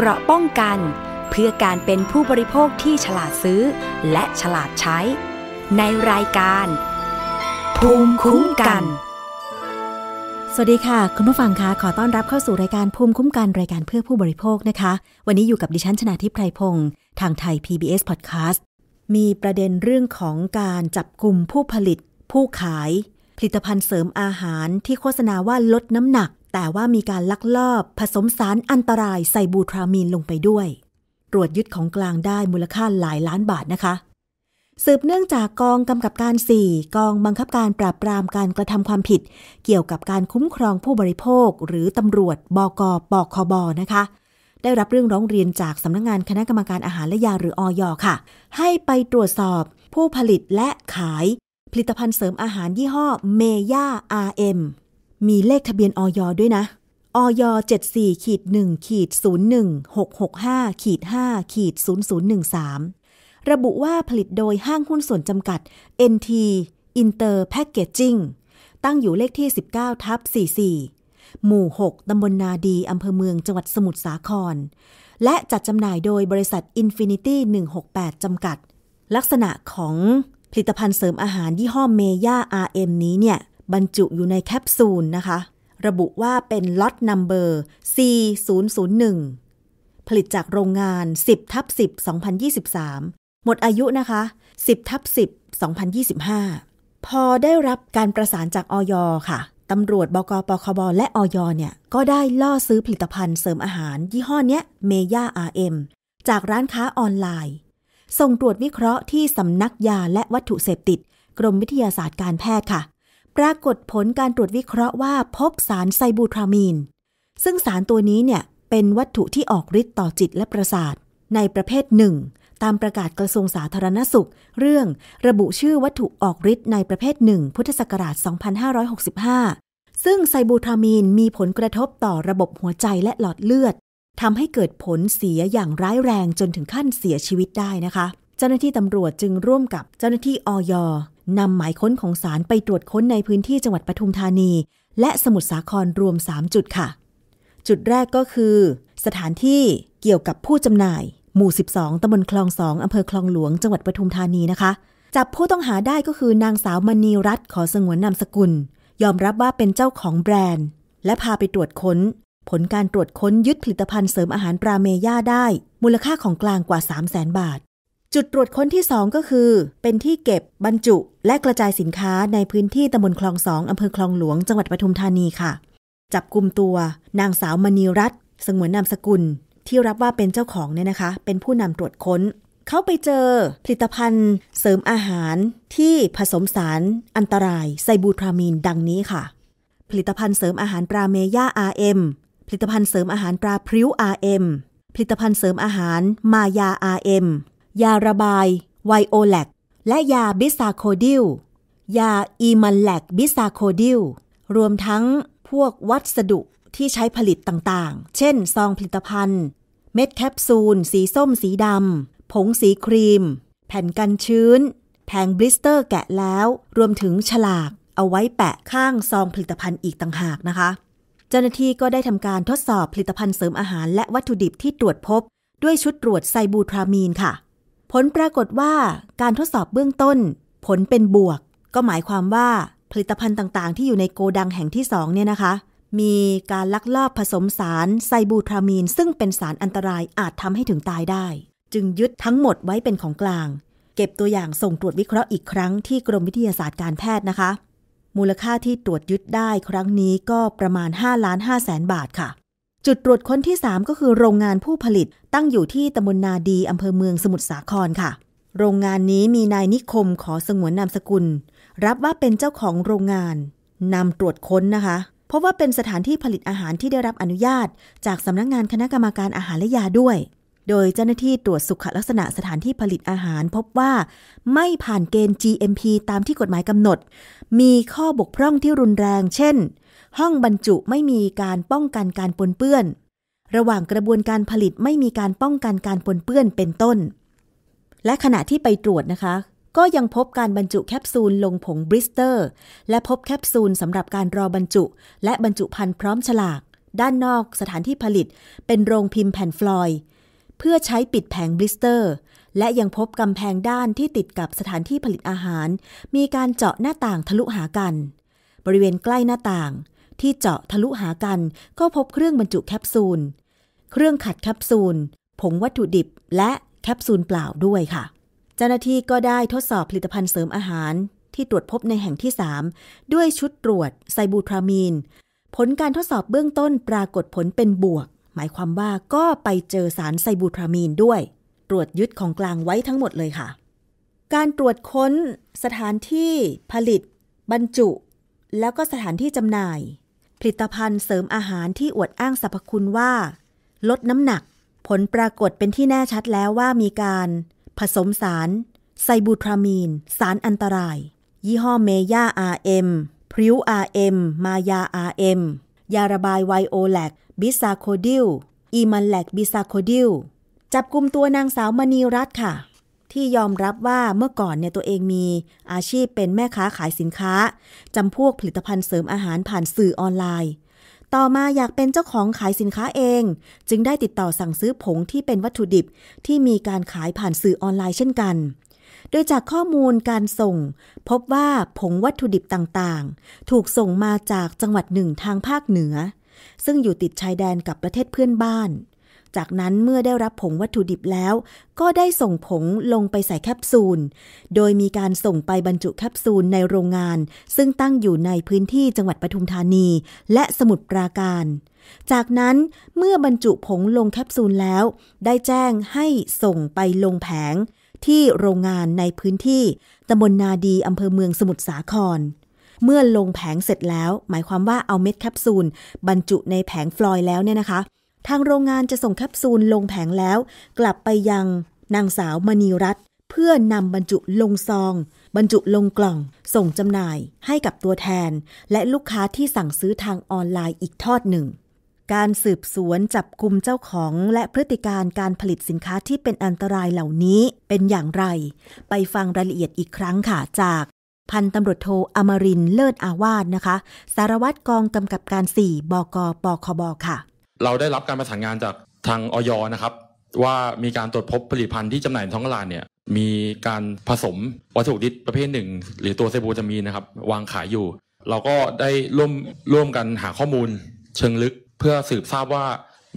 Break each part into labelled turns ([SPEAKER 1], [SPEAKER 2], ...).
[SPEAKER 1] เกราะป้องกันเพื่อการเป็นผู้บริโภคที่ฉลาดซื้อ และฉลาดใช้ ในรายการ ภูมิคุ้มกัน สวัสดีค่ะ คุณผู้ฟังคะขอต้อนรับเข้าสู่รายการภูมิคุ้มกันรายการเพื่อผู้บริโภคนะคะ วันนี้อยู่กับดิฉันชนะทิพไพรพงศ์ทางไทย PBS Podcast มีประเด็นเรื่องของการจับกลุ่มผู้ผลิต ผู้ขาย ผลิตภัณฑ์เสริมอาหารที่โฆษณาว่าลดน้ำหนักแต่ว่ามีการลักลอบผสมสารอันตรายไซบูทรามีนลงไปด้วย ตรวจยึดของกลางได้มูลค่าหลายล้านบาทนะคะ สืบเนื่องจากกองกำกับการ4 กองบังคับการปราบปรามการกระทำความผิด เกี่ยวกับการคุ้มครองผู้บริโภค หรือตำรวจบกปคบนะคะ ได้รับเรื่องร้องเรียนจากสำนักงงานคณะกรรมการอาหารและยาหรืออยค่ะให้ไปตรวจสอบผู้ผลิตและขายผลิตภัณฑ์เสริมอาหารยี่ห้อเมย่า RM มีเลขทะเบียนออยด้วยนะออย74ขีด1ขีด01 665ขีด5ขีด0013 ระบุว่าผลิตโดยห้างหุ้นส่วนจำกัด NT Inter Packaging ตั้งอยู่เลขที่ 19 ทับ44 หมู่ 6ตำบลนาดีอำเภอเมืองจังหวัดสมุทรสาคร และจัดจำหน่ายโดยบริษัท Infinity 168 จำกัด ลักษณะของผลิตภัณฑ์เสริมอาหารยี่ห้อเมย่า RM นี้เนี่ยบรรจุอยู่ในแคปซูลนะคะ ระบุว่าเป็นล็อตนัมเบอร์ c 0 0 1ผลิตจากโรงงาน 10 ทับ 10 2023 หมดอายุนะคะ 10 ทับ 10 2025 พอได้รับการประสานจากออยค่ะ ตำรวจ บกปคบและอยเนี่ยก็ได้ล่อซื้อผลิตภัณฑ์เสริมอาหาร ยี่ห้อเนี้ยเมย่า RM จากร้านค้าออนไลน์ ส่งตรวจวิเคราะห์ที่สำนักยาและวัตถุเสพติด กรมวิทยาศาสตร์การแพทย์ค่ะปรากฏผลการตรวจวิเคราะห์ว่าพบสารไซบูทรามีนซึ่งสารตัวนี้เนี่ยเป็นวัตถุที่ออกฤทธิ์ต่อจิตและประสาท ในประเภทหนึ่งตามประกาศกระทรวงสาธารณสุข เรื่องระบุชื่อวัตถุออกฤทธิ์ในประเภทหนึ่งพุทธศักราช 2565 ซึ่งไซบูทรามีนมีผลกระทบต่อระบบหัวใจและหลอดเลือดทำให้เกิดผลเสียอย่างร้ายแรงจนถึงขั้นเสียชีวิตได้นะคะเจ้าหน้าที่ตำรวจจึงร่วมกับเจ้าหน้าที่ออยนำหมายค้นของศาลไปตรวจค้นในพื้นที่จังหวัดปทุมธานี และสมุทรสาครรวม3จุดค่ะจุดแรกก็คือ สถานที่เกี่ยวกับผู้จำหน่าย หมู่ 12ตำบลคลองสองอำเภอคลองหลวงจังหวัดปทุมธานีนะคะจับผู้ต้องหาได้ก็คือนางสาวมณีรัตน์ขอสงวนนามสกุล ยอมรับว่าเป็นเจ้าของแบรนด์ และพาไปตรวจค้น ผลการตรวจค้นยึดผลิตภัณฑ์เสริมอาหารปราเมย่าได้ มูลค่าของกลางกว่า3 0 0 0 0 0 บาทจุดตรวจค้นที่2ก็คือ เป็นที่เก็บ บรรจุ และกระจายสินค้าในพื้นที่ตำบลคลองสองอำเภอคลองหลวงจังหวัดปทุมธานีค่ะ จับกลุ่มตัว นางสาวมณีรัตน์สงวนนามสกุล ที่รับว่าเป็นเจ้าของเนี่ยนะคะ เป็นผู้นำตรวจค้น เขาไปเจอ ผลิตภัณฑ์เสริมอาหารที่ผสมสารอันตรายไซบูทรามีน ดังนี้ค่ะ ผลิตภัณฑ์เสริมอาหารปลาเมย่า RM ผลิตภัณฑ์เสริมอาหารปลาพริ้ว RM ผลิตภัณฑ์เสริมอาหารมายา RM ยาระบายไวโอแลกและยาบิซาโคดิล ยาอีมันแลกบิซาโคดิล รวมทั้งพวกวัสดุที่ใช้ผลิตต่าง ๆ เช่น ซองผลิตภัณฑ์ เม็ดแคปซูล สีส้มสีดำผงสีครีม แผ่นกันชื้น แผงบลิสเตอร์แกะแล้ว รวมถึงฉลากเอาไว้แปะข้างซองผลิตภัณฑ์อีกต่างหากนะคะ เจ้าหน้าที่ก็ได้ทำการทดสอบผลิตภัณฑ์เสริมอาหารและวัตถุดิบที่ตรวจพบ ด้วยชุดตรวจไซบูทรามีนค่ะผลปรากฏว่าการทดสอบเบื้องต้น ผลเป็นบวก ก็หมายความว่าผลิตภัณฑ์ต่างๆ ที่อยู่ในโกดังแห่งที่ 2 เนี่ยนะคะ มีการลักลอบผสมสารไซบูทรามีน ซึ่งเป็นสารอันตรายอาจทำให้ถึงตายได้ จึงยึดทั้งหมดไว้เป็นของกลาง เก็บตัวอย่างส่งตรวจวิเคราะห์อีกครั้งที่กรมวิทยาศาสตร์การแพทย์นะคะ มูลค่าที่ตรวจยึดได้ครั้งนี้ก็ประมาณ5ล้าน5แสนบาทค่ะจุดตรวจค้นที่ 3 ก็คือโรงงานผู้ผลิตตั้งอยู่ที่ตำบลนาดีอำเภอเมืองสมุทรสาครค่ะ โรงงานนี้มีนายนิคมขอสงวนนามสกุล รับว่าเป็นเจ้าของโรงงานนำตรวจค้นนะคะ เพราะว่าเป็นสถานที่ผลิตอาหารที่ได้รับอนุญาต จากสำนักงงานคณะกรรมการอาหารและยาด้วย โดยเจ้าหน้าที่ตรวจสุขลักษณะสถานที่ผลิตอาหาร พบว่าไม่ผ่านเกณฑ์ GMP ตามที่กฎหมายกำหนด มีข้อบกพร่องที่รุนแรงเช่นห้องบรรจุไม่มีการป้องกันการปนเปื้อน ระหว่างกระบวนการผลิตไม่มีการป้องกันการปนเปื้อนเป็นต้น และขณะที่ไปตรวจนะคะ ก็ยังพบการบรรจุแคปซูลลงผงบริสเตอร์ และพบแคปซูลสำหรับการรอบรรจุและบรรจุภัณฑ์พร้อมฉลาก ด้านนอกสถานที่ผลิตเป็นโรงพิมพ์แผ่นฟลอยเพื่อใช้ปิดแผงบริสเตอร์ และยังพบกำแพงด้านที่ติดกับสถานที่ผลิตอาหาร มีการเจาะหน้าต่างทะลุหากัน บริเวณใกล้หน้าต่างที่เจาะทะลุหากันก็พบเครื่องบรรจุแคปซูล เครื่องขัดแคปซูล ผงวัตถุดิบและแคปซูลเปล่าด้วยค่ะ เจ้าหน้าที่ก็ได้ทดสอบผลิตภัณฑ์เสริมอาหาร ที่ตรวจพบในแห่งที่3ด้วยชุดตรวจไซบูทรามีน ผลการทดสอบเบื้องต้นปรากฏผลเป็นบวก หมายความว่าก็ไปเจอสารไซบูทรามีนด้วย ตรวจยึดของกลางไว้ทั้งหมดเลยค่ะ การตรวจค้น สถานที่ ผลิต บรรจุ แล้วก็สถานที่จำหน่ายผลิตภัณฑ์เสริมอาหารที่อวดอ้างสรรพคุณว่า ลดน้ำหนัก ผลปรากฏเป็นที่แน่ชัดแล้วว่ามีการผสมสารไซบูทรามีน สารอันตราย ยี่ห้อเมย่า RM พริ้ว RM มายา RM ยาระบายไวโอแลกบิซาโคดิลอีมันแลกบิซาโคดิลจับกลุ่มตัวนางสาวมณีรัตน์ค่ะที่ยอมรับว่าเมื่อก่อนเนี่ยตัวเองมีอาชีพเป็นแม่ค้าขายสินค้าจำพวกผลิตภัณฑ์เสริมอาหารผ่านสื่อออนไลน์ ต่อมาอยากเป็นเจ้าของขายสินค้าเอง จึงได้ติดต่อสั่งซื้อผงที่เป็นวัตถุดิบที่มีการขายผ่านสื่อออนไลน์เช่นกัน โดยจากข้อมูลการส่งพบว่าผงวัตถุดิบต่างๆ ถูกส่งมาจากจังหวัดหนึ่งทางภาคเหนือ ซึ่งอยู่ติดชายแดนกับประเทศเพื่อนบ้านจากนั้นเมื่อได้รับผงวัตถุดิบแล้ว ก็ได้ส่งผงลงไปใส่แคปซูล โดยมีการส่งไปบรรจุแคปซูลในโรงงานซึ่งตั้งอยู่ในพื้นที่จังหวัดปทุมธานีและสมุทรปราการ จากนั้นเมื่อบรรจุผงลงแคปซูลแล้ว ได้แจ้งให้ส่งไปลงแผงที่โรงงานในพื้นที่ตำบลนาดีอำเภอเมืองสมุทรสาคร เมื่อลงแผงเสร็จแล้ว หมายความว่าเอาเม็ดแคปซูลบรรจุในแผงฟลอยแล้วเนี่ยนะคะทางโรงงานจะส่งแคปซูลลงแผงแล้วกลับไปยังนางสาวมณีรัตน์เพื่อนำบรรจุลงซอง บรรจุลงกล่อง ส่งจำหน่ายให้กับตัวแทน และลูกค้าที่สั่งซื้อทางออนไลน์อีกทอดหนึ่ง การสืบสวนจับกลุ่มเจ้าของและพฤติการการผลิตสินค้าที่เป็นอันตรายเหล่านี้เป็นอย่างไร ไปฟังรายละเอียดอีกครั้งค่ะจาก พันตำรวจโทอมรินเลิศอาวาสนะคะ สารวัตรกองกำกับการ4บกปคบค่ะ
[SPEAKER 2] เราได้รับการประสานงานจากทางออยนะครับ ว่ามีการตรวจพบผลิตภัณฑ์ที่จำหน่ายในท้องตลาดเนี่ยมีการผสมวัตถุดิบประเภทหนึ่ง หรือตัวเซบูจามีนะครับ วางขายอยู่ เราก็ได้ร่วมร่วมกันหาข้อมูลเชิงลึกเพื่อสืบทราบว่า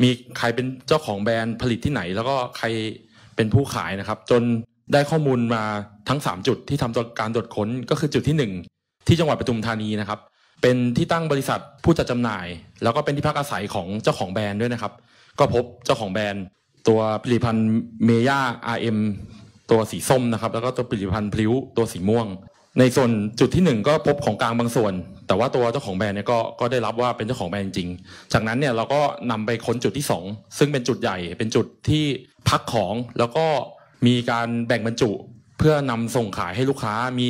[SPEAKER 2] มีใครเป็นเจ้าของแบรนด์ผลิตที่ไหน แล้วก็ใครเป็นผู้ขายนะครับ จนได้ข้อมูลมาทั้ง 3 จุดที่ทำการตรวจค้นก็คือจุดที่ 1 ที่จังหวัดปทุมธานีนะครับเป็นที่ตั้งบริษัทผู้จัดจำหน่าย แล้วก็เป็นที่พักอาศัยของเจ้าของแบรนด์ด้วยนะครับ ก็พบเจ้าของแบรนด์ ตัวผลิตภัณฑ์เมย่า RM ตัวสีส้มนะครับแล้วก็ตัวผลิตภัณฑ์พลิ้วตัวสีม่วง ในส่วน จุดที่ 1 ก็พบของกลางบางส่วน แต่ว่าตัวเจ้าของแบรนด์เนี่ยก็ก็ได้รับว่าเป็นเจ้าของแบรนด์จริงจากนั้นเนี่ยเราก็นำไปค้นจุดที่ 2 ซึ่งเป็นจุดใหญ่เป็นจุดที่พักของแล้วก็มีการแบ่งบรรจุเพื่อนำส่งขายให้ลูกค้ามี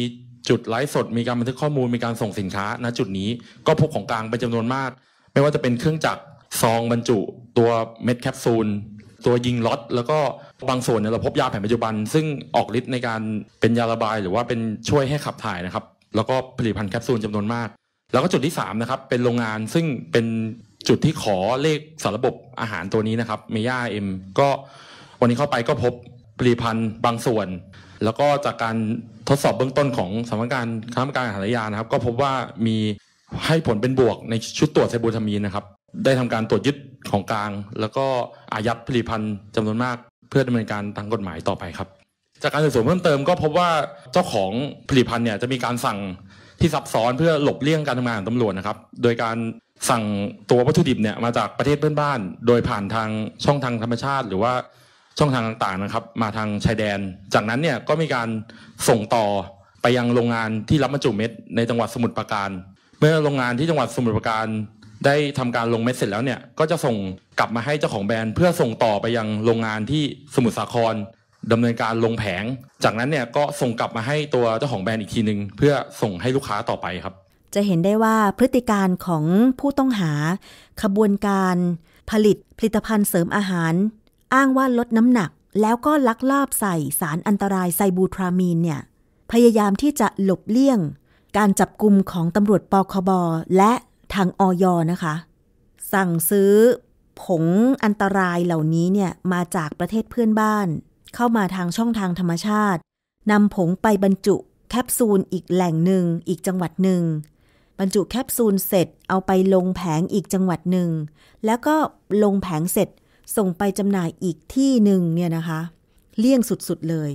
[SPEAKER 2] จุดไลฟ์สดมีการบันทึกข้อมูลมีการส่งสินค้าณจุดนี้ก็พบของกลางเป็นจำนวนมาก ไม่ว่าจะเป็นเครื่องจักรซองบรรจุ ตัวเม็ดแคปซูลตัวยิงล็อตแล้วก็บางส่วนเนี่ยเราพบยาแผนปัจจุบัน ซึ่งออกฤทธิ์ในการเป็นยาระบายหรือว่าเป็นช่วยให้ขับถ่ายนะครับแล้วก็ผลิตภัณฑ์แคปซูลจำนวนมาก แล้วก็จุดที่3นะครับเป็นโรงงานซึ่งเป็นจุดที่ขอเลขสารระบบอาหารตัวนี้นะครับเมย่าเอ็มก็วันนี้เข้าไปก็พบผลิตภัณฑ์บางส่วนแล้วก็จากการทดสอบเบื้องต้นของสำนักงานคณะกรรมการอาหารยานะครับ ก็พบว่ามีให้ผลเป็นบวกในชุดตรวจไซบูทามีนนะครับได้ทำการตรวจยึดของกลาง แล้วก็อายัดผลิตภัณฑ์จำนวนมากเพื่อดำเนินการทางกฎหมายต่อไปครับจากการสืบสวนเพิ่มเติม ก็พบว่าเจ้าของผลิตภัณฑ์เนี่ยจะมีการสั่งที่ซับซ้อนเพื่อหลบเลี่ยงการทำงานของตำรวจนะครับ โดยการสั่งตัววัตถุดิบเนี่ยมาจากประเทศเพื่อนบ้าน โดยผ่านทางช่องทางธรรมชาติหรือว่าช่องทางต่างๆนะครับมาทางชายแดน จากนั้นเนี่ยก็มีการส่งต่อไปยังโรงงานที่รับบรรจุเม็ดในจังหวัดสมุทรปราการ เมื่อโรงงานที่จังหวัดสมุทรปราการ ได้ทำการลงเม็ดเสร็จแล้วเนี่ยก็จะส่งกลับมาให้เจ้าของแบรนด์ เพื่อส่งต่อไปยังโรงงานที่สมุทรสาคร ดำเนินการลงแผง จากนั้นเนี่ยก็ส่งกลับมาให้ตัวเจ้าของแบรนด์อีกทีหนึ่งเพื่อส่งให้ลูกค้าต่อไปครับ
[SPEAKER 1] จะเห็นได้ว่าพฤติการของผู้ต้องหาขบวนการผลิตผลิตภัณฑ์เสริมอาหารอ้างว่าลดน้ำหนักแล้วก็ลักลอบใส่ สารอันตรายไซบูทรามีนเนี่ย พยายามที่จะหลบเลี่ยง การจับกลุ่มของตำรวจปคบและทางออยนะคะ สั่งซื้อผงอันตรายเหล่านี้เนี่ย มาจากประเทศเพื่อนบ้าน เข้ามาทางช่องทางธรรมชาตินำผงไปบรรจุแคปซูลอีกแหล่งหนึ่งอีกจังหวัดหนึ่งบรรจุแคปซูลเสร็จเอาไปลงแผงอีกจังหวัดหนึ่งแล้วก็ลงแผงเสร็จส่งไปจำหน่ายอีกที่หนึ่งเนี่ยนะคะ เลี่ยงสุดๆเลย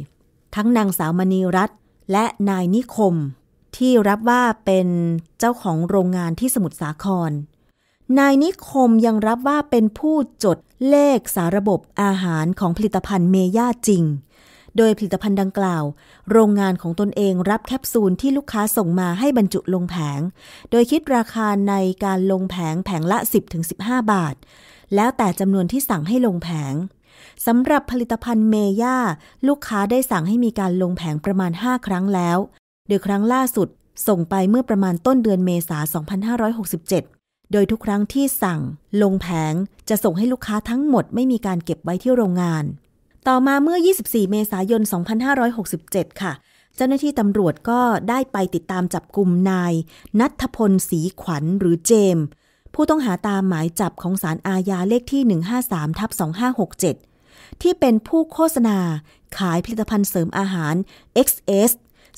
[SPEAKER 1] ทั้งนางสาวมณีรัตน์และนายนิคม ที่รับว่าเป็นเจ้าของโรงงานที่สมุทรสาคร นายนิคมยังรับว่าเป็นผู้จดเลขสาระบบอาหารของผลิตภัณฑ์เมย่าจริง โดยผลิตภัณฑ์ดังกล่าว โรงงานของตนเองรับแคปซูลที่ลูกค้าส่งมาให้บรรจุลงแผง โดยคิดราคาในการลงแผงแผงละ 10-15 บาทแล้วแต่จำนวนที่สั่งให้ลงแผงสำหรับผลิตภัณฑ์เมย่า ลูกค้าได้สั่งให้มีการลงแผงประมาณ 5 ครั้งแล้ว โดยครั้งล่าสุดส่งไปเมื่อประมาณต้นเดือนเมษา 2567 โดยทุกครั้งที่สั่งลงแผงจะส่งให้ลูกค้าทั้งหมดไม่มีการเก็บไว้ที่โรงงาน ต่อมาเมื่อ 24 เมษายน 2567 ค่ะ เจ้าหน้าที่ตำรวจก็ได้ไปติดตามจับกลุ่มนายนัทพลศรีขวัญ หรือเจมผู้ต้องหาตามหมายจับของสารอาญาเลขที่ 153 ทับ2567 ที่เป็นผู้โฆษณาขายผลิตภัณฑ์เสริมอาหาร XS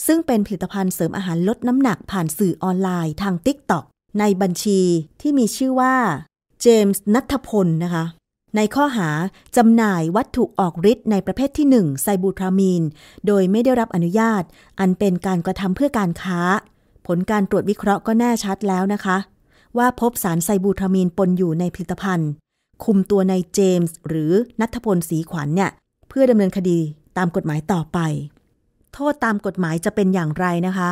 [SPEAKER 1] ซึ่งเป็นผลิตภัณฑ์เสริมอาหารลดน้ำหนักผ่านสื่อออนไลน์ทาง TikTok ในบัญชีที่มีชื่อว่าเจมส์นัทพลนะคะ ในข้อหาจำหน่ายวัตถุออกฤทธิ์ในประเภทที่ 1 ไซบูทรามีน โดยไม่ได้รับอนุญาต อันเป็นการกระทำเพื่อการค้า ผลการตรวจวิเคราะห์ก็แน่ชัดแล้วนะคะว่าพบสารไซบูทามีนปนอยู่ในผลิตภัณฑ์ คุมตัวในเจมส์ หรือนัทพลสีขวัญเนี่ยเพื่อดำเนินคดีตามกฎหมายต่อไป โทษตามกฎหมายจะเป็นอย่างไรนะคะ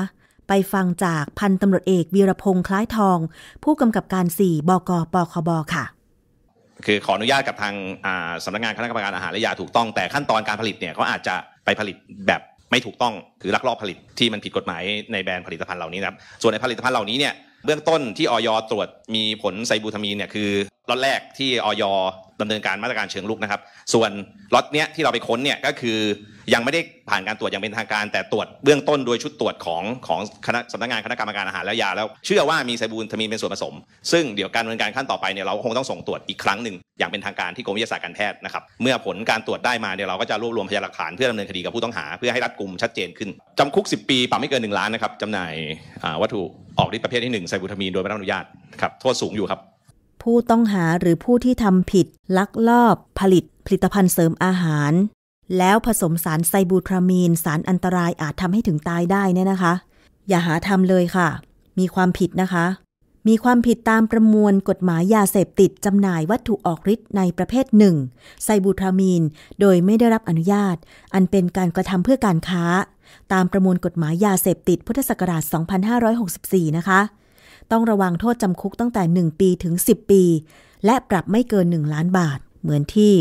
[SPEAKER 1] ไปฟังจากพันตำรวจเอกวีรพงษ์คล้ายทอง ผู้กำกับการ 4 บกปคบค่ะ
[SPEAKER 3] คือขออนุญาตกับทางสำนักงานคณะกรรมการอาหารและยาถูกต้องแต่ขั้นตอนการผลิตเนี่ยเขาอาจจะไปผลิตแบบไม่ถูกต้องคือลักลอบผลิตที่มันผิดกฎหมายในแบรนด์ผลิตภัณฑ์เหล่านี้นะครับส่วนในผลิตภัณฑ์เหล่านี้เนี่ยเบื้องต้นที่ออยตรวจมีผลไซบูทามีนเนี่ยคือล็อตแรกที่ออยดำเนินการมาตรการเชิงลุกนะครับ ส่วนล็อตเนี้ยที่เราไปค้นเนี่ยก็คือยังไม่ได้ผ่านการตรวจอย่างเป็นทางการแต่ตรวจเบื้องต้นโดยชุดตรวจของของคณะสำนักงานคณะกรรมการอาหารและยาแล้ว เชื่อว่ามีไซบูลทามีนเป็นส่วนผสม ซึ่งเดี๋ยวการดำเนินการขั้นต่อไปเนี่ยเราคงต้องส่งตรวจอีกครั้งหนึ่งอย่างเป็นทางการที่กรมวิทยาศาสตร์การแพทย์นะครับเมื่อผลการตรวจได้มาเนี่ยเราก็จะรวบรวมพยานหลักฐานเพื่อดำเนินคดีกับผู้ต้องหาเพื่อให้รัดกุมชัดเจนขึ้นจำคุก 10 ปีปรับไม่เกิน1ล้านนะครับจำหน่ายวัตถุออกฤทธิ์ประเภทที่1ไซบูทามีนโดยไม่ได้อนุญาตครับโทษสูงอยู่ครับ
[SPEAKER 1] ผู้ต้องหาหรือผู้ที่ทำผิดลักลอบผลิตผลิตภัณฑ์เสริมอาหารแล้วผสมสารไซบูทรามีนสารอันตรายอาจทำให้ถึงตายได้เนี่ยนะคะ อย่าหาทำเลยค่ะ มีความผิดนะคะ มีความผิดตามประมวลกฎหมายยาเสพติดจำหน่ายวัตถุออกฤทธิ์ในประเภทหนึ่งไซบูทรามีนโดยไม่ได้รับอนุญาต อันเป็นการกระทำเพื่อการค้า ตามประมวลกฎหมายยาเสพติดพุทธศักราช 2564 นะคะ ต้องระวังโทษจำคุกตั้งแต่ 1 ปีถึง 10 ปี และปรับไม่เกิน 1 ล้านบาท เหมือนที่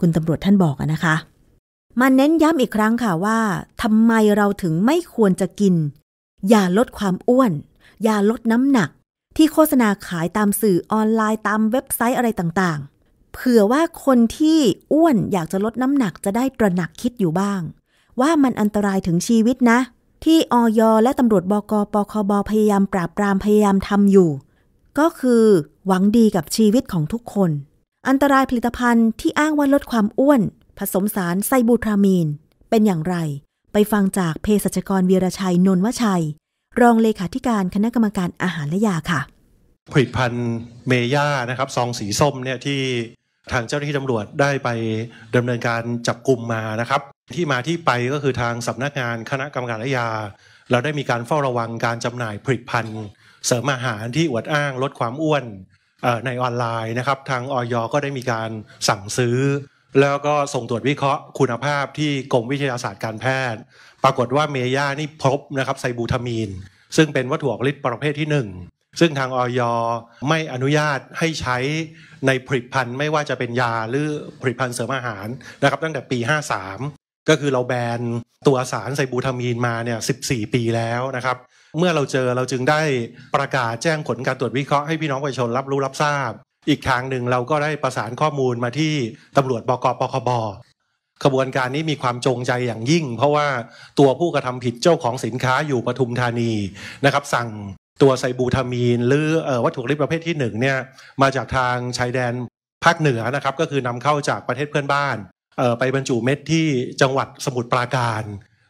[SPEAKER 1] คุณตำรวจท่านบอกนะคะมาเน้นย้ำอีกครั้งค่ะว่าทำไมเราถึงไม่ควรจะกิน อย่าลดความอ้วน อย่าลดน้ำหนัก ที่โฆษณาขายตามสื่อออนไลน์ตามเว็บไซต์อะไรต่างๆ เผื่อว่าคนที่อ้วนอยากจะลดน้ำหนัก จะได้ตระหนักคิดอยู่บ้าง ว่ามันอันตรายถึงชีวิตนะ ที่ออยและตำรวจบกปคบพยายามปราบปรามพยายามทำอยู่ ก็คือหวังดีกับชีวิตของทุกคน อันตรายผลิตภัณฑ์ที่อ้างว่าลดความอ้วนผสมสารไซบูทรามีน เป็นอย่างไร ไปฟังจากเภสัชกรวีรชัยนนวชัย รองเลขาธิการคณะกรรมการอาหารและยาค่ะ
[SPEAKER 4] ผลิตภัณฑ์เมย่านะครับซอง สีส้มเนี่ยที่ทางเจ้าหน้าที่ตำรวจได้ไปดำเนินการจับกลุ่มมานะครับ ที่มาที่ไปก็คือทางสำนักงานคณะกรรมการอาญาเราได้มีการเฝ้าระวังการจำหน่ายผลิตภัณฑ์เสริมอาหารที่อวดอ้างลดความอ้วนในออนไลน์นะครับ ทางออยก็ได้มีการสั่งซื้อแล้วก็ส่งตรวจวิเคราะห์คุณภาพที่กรมวิทยาศาสตร์การแพทย์ ปรากฏว่าเมย่านี่พบนะครับไซบูทามีน ซึ่งเป็นวัตถุออกฤทธิ์ประเภทที่ 1 ซึ่งทางออยไม่อนุญาตให้ใช้ในผลิตภัณฑ์ไม่ว่าจะเป็นยาหรือผลิตภัณฑ์เสริมอาหารนะครับ ตั้งแต่ปี 53 ก็คือเราแบนตัวสารไซบูทามีนมาเนี่ย14 ปีแล้วนะครับเมื่อเราเจอเราจึงได้ประกาศแจ้งผลการตรวจวิเคราะห์ให้พี่น้องประชาชนรับรู้รับทราบอีกทางหนึ่งเราก็ได้ประสานข้อมูลมาที่ตำรวจบกปคบขบวนการนี้มีความจงใจอย่างยิ่งเพราะว่าตัวผู้กระทำผิดเจ้าของสินค้าอยู่ปทุมธานีนะครับ สั่งตัวไซบูทามีน หรือวัตถุริบประเภทที่1เนี่ยมาจากทางชายแดนภาคเหนือนะครับ ก็คือนำเข้าจากประเทศเพื่อนบ้าน ไปบรรจุเม็ดที่จังหวัดสมุทรปราการ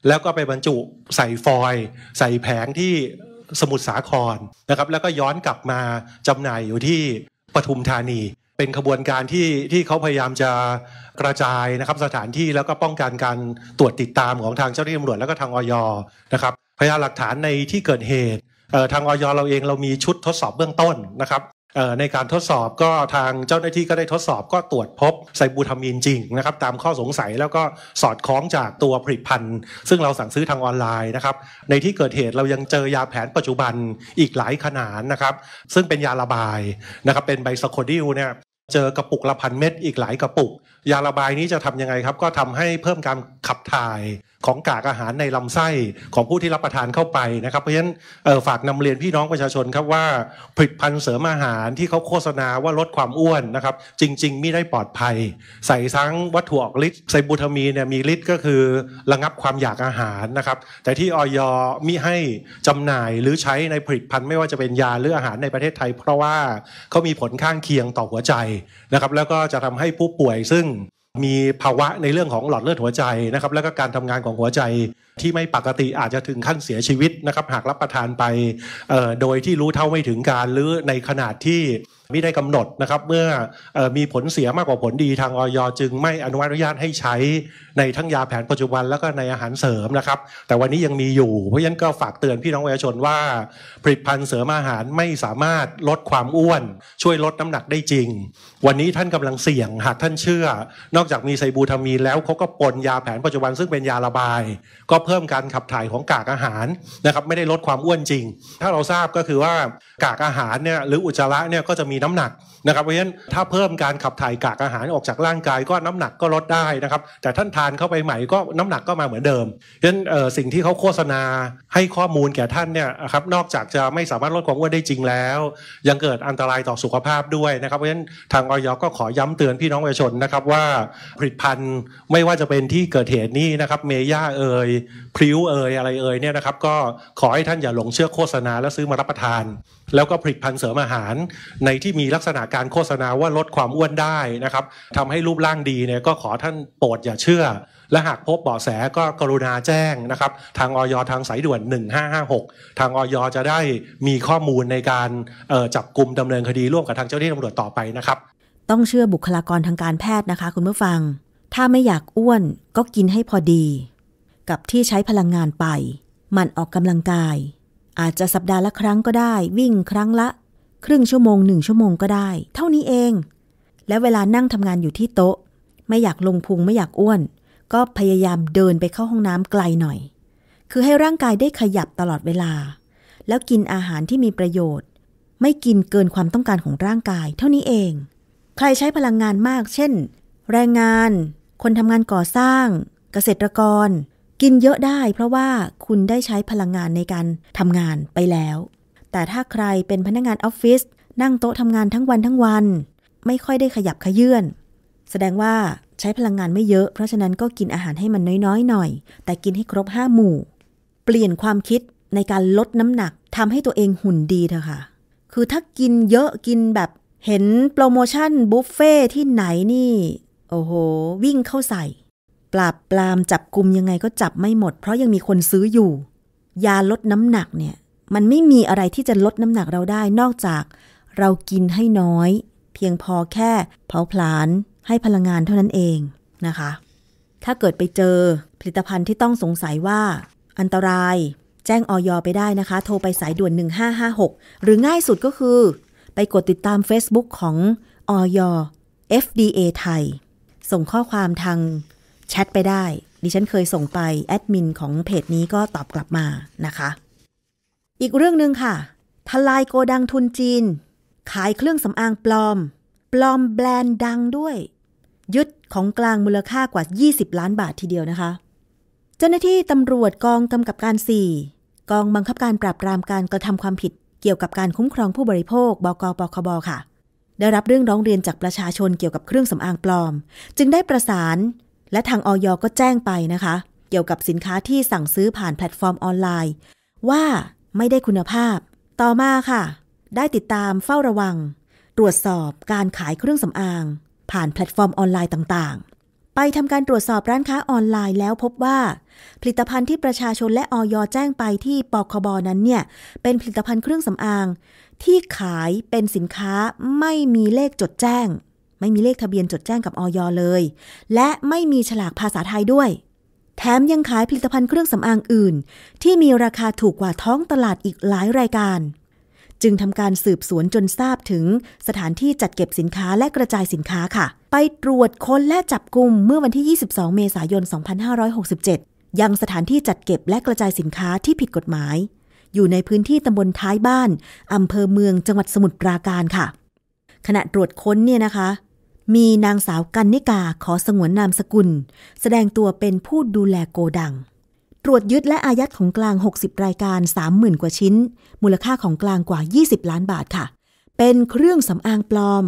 [SPEAKER 4] แล้วก็ไปบรรจุใส่ฟอยใส่แผงที่สมุทรสาครนะครับแล้วก็ย้อนกลับมาจำหน่ายอยู่ที่ปทุมธานี เป็นขบวนการที่ที่เขาพยายามจะกระจายนะครับ สถานที่แล้วก็ป้องกันการตรวจติดตามของทางเจ้าหน้าที่ตำรวจแล้วก็ทางออยนะครับ พยานหลักฐานในที่เกิดเหตุ ทางออยเราเองเรามีชุดทดสอบเบื้องต้นนะครับในการทดสอบก็ทางเจ้าหน้าที่ก็ได้ทดสอบก็ตรวจพบไซบูทามีนจริงนะครับตามข้อสงสัยแล้วก็สอดคล้องจากตัวผลิตภัณฑ์ซึ่งเราสั่งซื้อทางออนไลน์นะครับ ในที่เกิดเหตุเรายังเจอยาแผนปัจจุบันอีกหลายขนาดนะครับ ซึ่งเป็นยาระบายนะครับเป็นไบสโคดิลเนี่ยเจอกระปุกละพันเม็ดอีกหลายกระปุกยาระบายนี้จะทํำยังไงครับ ก็ทำให้เพิ่มการขับถ่ายของกากอาหารในลำไส้ของผู้ที่รับประทานเข้าไปนะครับเพราะฉะนั้นฝากนำเรียนพี่น้องประชาชนครับว่า ผลิตภัณฑ์เสริมอาหารที่เขาโฆษณาว่าลดความอ้วนนะครับ จริงๆ ไม่ได้ปลอดภัย ใส่ทั้งวัตถุออกฤทธิ์ไซบูทามีเนี่ยมีฤทธิ์ก็คือระงับความอยากอาหารนะครับแต่ที่ออยมิให้จำหน่ายหรือใช้ในผลิตภัณฑ์ไม่ว่าจะเป็นยาหรืออาหารในประเทศไทย เพราะว่าเขามีผลข้างเคียงต่อหัวใจนะครับแล้วก็จะทำให้ผู้ป่วยซึ่งมีภาวะในเรื่องของหลอดเลือดหัวใจนะครับแล้วก็การทำงานของหัวใจที่ไม่ปกติอาจจะถึงขั้นเสียชีวิตนะครับหากรับประทานไป โดยที่รู้เท่าไม่ถึงการหรือในขนาดที่ไม่ได้กำหนดนะครับเมื่ออมีผลเสียมากกว่าผลดีทางออยจึงไม่อนุญาตให้ใช้ในทั้งยาแผนปัจจุบันแล้วก็ในอาหารเสริมนะครับ แต่วันนี้ยังมีอยู่เพราะฉะนั้นก็ฝากเตือนพี่น้องประชาชนว่า ผลิตภัณฑ์เสริมอาหารไม่สามารถลดความอ้วน ช่วยลดน้ำหนักได้จริง วันนี้ท่านกำลังเสี่ยงหากท่านเชื่อ นอกจากมีไซบูทามีแล้วเขาก็ปนยาแผนปัจจุบันซึ่งเป็นยาระบาย ก็เพิ่มการขับถ่ายของกากอาหารนะครับไม่ได้ลดความอ้วนจริง ถ้าเราทราบก็คือว่ากากอาหารเนี่ยหรืออุจจาระเนี่ยก็จะมีน้ำหนักนะครับ เพราะฉะนั้นถ้าเพิ่มการขับถ่ายกากอาหารออกจากร่างกายก็น้ำหนักก็ลดได้นะครับ แต่ท่านทานเข้าไปใหม่ก็น้ำหนักก็มาเหมือนเดิม เพราะฉะนั้นสิ่งที่เขาโฆษณาให้ข้อมูลแก่ท่านเนี่ยครับ นอกจากจะไม่สามารถลดความอ้วนได้จริงแล้ว ยังเกิดอันตรายต่อสุขภาพด้วยนะครับ เพราะฉะนั้นทางออยก็ขอย้ำเตือนพี่น้องประชาชนนะครับว่าผลิตภัณฑ์ไม่ว่าจะเป็นที่เกิดเหตุนี้นะครับเมย่าเอ่ยพริ้วเอ่ยอะไรเอ่ยเนี่ยนะครับก็ขอให้ท่านอย่าหลงเชื่อโฆษณาแล้วซื้อมารับประทาน แล้วก็ผลิตภัณฑ์เสริมอาหารในที่มีลักษณะการโฆษณาว่าลดความอ้วนได้นะครับทำให้รูปร่างดีเนี่ยก็ขอท่านโปรดอย่าเชื่อ และหากพบเบาะแสก็กรุณาแจ้งนะครับ ทางออยทางสายด่วน 1556 ทางออยจะได้มีข้อมูลในการจับกลุ่มดำเนินคดีร่วมกับทางเจ้าหน้าที่ตำรวจต่อไปนะครับ
[SPEAKER 1] ต้องเชื่อบุคลากรทางการแพทย์นะคะ คุณผู้ฟัง ถ้าไม่อยากอ้วนก็กินให้พอดี กับที่ใช้พลังงานไปมันออกกำลังกาย อาจจะสัปดาห์ละครั้งก็ได้ วิ่งครั้งละครึ่งชั่วโมงหนึ่งชั่วโมงก็ได้ เท่านี้เอง และเวลานั่งทำงานอยู่ที่โต๊ะ ไม่อยากลงพุงไม่อยากอ้วน ก็พยายามเดินไปเข้าห้องน้ำไกลหน่อย คือให้ร่างกายได้ขยับตลอดเวลา แล้วกินอาหารที่มีประโยชน์ ไม่กินเกินความต้องการของร่างกาย เท่านี้เอง ใครใช้พลังงานมาก เช่น แรงงานคนทำงานก่อสร้าง เกษตรกร กินเยอะได้ เพราะว่าคุณได้ใช้พลังงานในการทำงานไปแล้วแต่ถ้าใครเป็นพนักงานออฟฟิศนั่งโต๊ะทำงานทั้งวันทั้งวัน ไม่ค่อยได้ขยับขยื่นแสดงว่าใช้พลังงานไม่เยอะเพราะฉะนั้นก็กินอาหารให้มันน้อยๆ หน่อย แต่กินให้ครบห้าหมู่ เปลี่ยนความคิดในการลดน้ำหนักทำให้ตัวเองหุ่นดีเถอะค่ะ คือถ้ากินเยอะกินแบบเห็นโปรโมชั่น บุฟเฟ่ที่ไหนนี่ โอ้โหวิ่งเข้าใส่ ปราบปรามจับกลุ่มยังไงก็จับไม่หมด เพราะยังมีคนซื้ออยู่ ยาลดน้ำหนักเนี่ยมันไม่มีอะไรที่จะลดน้ำหนักเราได้นอกจากเรากินให้น้อย เพียงพอแค่เผาผลาญให้พลังงานเท่านั้นเองนะคะ ถ้าเกิดไปเจอผลิตภัณฑ์ที่ต้องสงสัยว่า อันตรายแจ้งออยไปได้นะคะ โทรไปสายด่วน 1556 หรือง่ายสุดก็คือ ไปกดติดตาม Facebook ของออย FDA ไทย ส่งข้อความทางแชทไปได้ ดิฉันเคยส่งไป แอดมินของเพจนี้ก็ตอบกลับมานะคะอีกเรื่องหนึ่งค่ะ ทลายโกดังทุนจีน ขายเครื่องสำอางปลอม ปลอมแบรนด์ดังด้วย ยึดของกลางมูลค่ากว่า 20 ล้านบาททีเดียวนะคะ เจ้าหน้าที่ตำรวจกองกำกับการ 4 กองบังคับการปราบปรามการกระทำความผิด เกี่ยวกับการคุ้มครองผู้บริโภค บกปคบค่ะ ได้รับเรื่องร้องเรียนจากประชาชนเกี่ยวกับเครื่องสำอางปลอม จึงได้ประสาน และทางออยก็แจ้งไปนะคะ เกี่ยวกับสินค้าที่สั่งซื้อผ่านแพลตฟอร์มออนไลน์ ว่าไม่ได้คุณภาพ ต่อมาค่ะ ได้ติดตามเฝ้าระวัง ตรวจสอบการขายเครื่องสำอาง ผ่านแพลตฟอร์มออนไลน์ต่างๆ ไปทำการตรวจสอบร้านค้าออนไลน์แล้วพบว่า ผลิตภัณฑ์ที่ประชาชนและออยแจ้งไปที่ปคบนั้นเนี่ยเป็นผลิตภัณฑ์เครื่องสำอางที่ขายเป็นสินค้าไม่มีเลขจดแจ้ง ไม่มีเลขทะเบียนจดแจ้งกับออยเลย และไม่มีฉลากภาษาไทยด้วยแถมยังขายผลิตภัณฑ์เครื่องสำอางอื่น ที่มีราคาถูกกว่าท้องตลาดอีกหลายรายการ จึงทำการสืบสวนจนทราบถึง สถานที่จัดเก็บสินค้าและกระจายสินค้าค่ะ ไปตรวจค้นและจับกลุ่มเมื่อวันที่ 22 เมษายน 2567 ยังสถานที่จัดเก็บและกระจายสินค้าที่ผิดกฎหมาย อยู่ในพื้นที่ตำบลท้ายบ้านอำเภอเมืองจังหวัดสมุทรปราการค่ะ ขณะตรวจค้นเนี่ยนะคะมีนางสาวกันนิกาขอสงวนนามสกุล แสดงตัวเป็นผู้ดูแลโกดัง ตรวจยึดและอายัดของกลาง 60 รายการ 30,000 กว่าชิ้น มูลค่าของกลางกว่า 20 ล้านบาทค่ะ เป็นเครื่องสำอางปลอม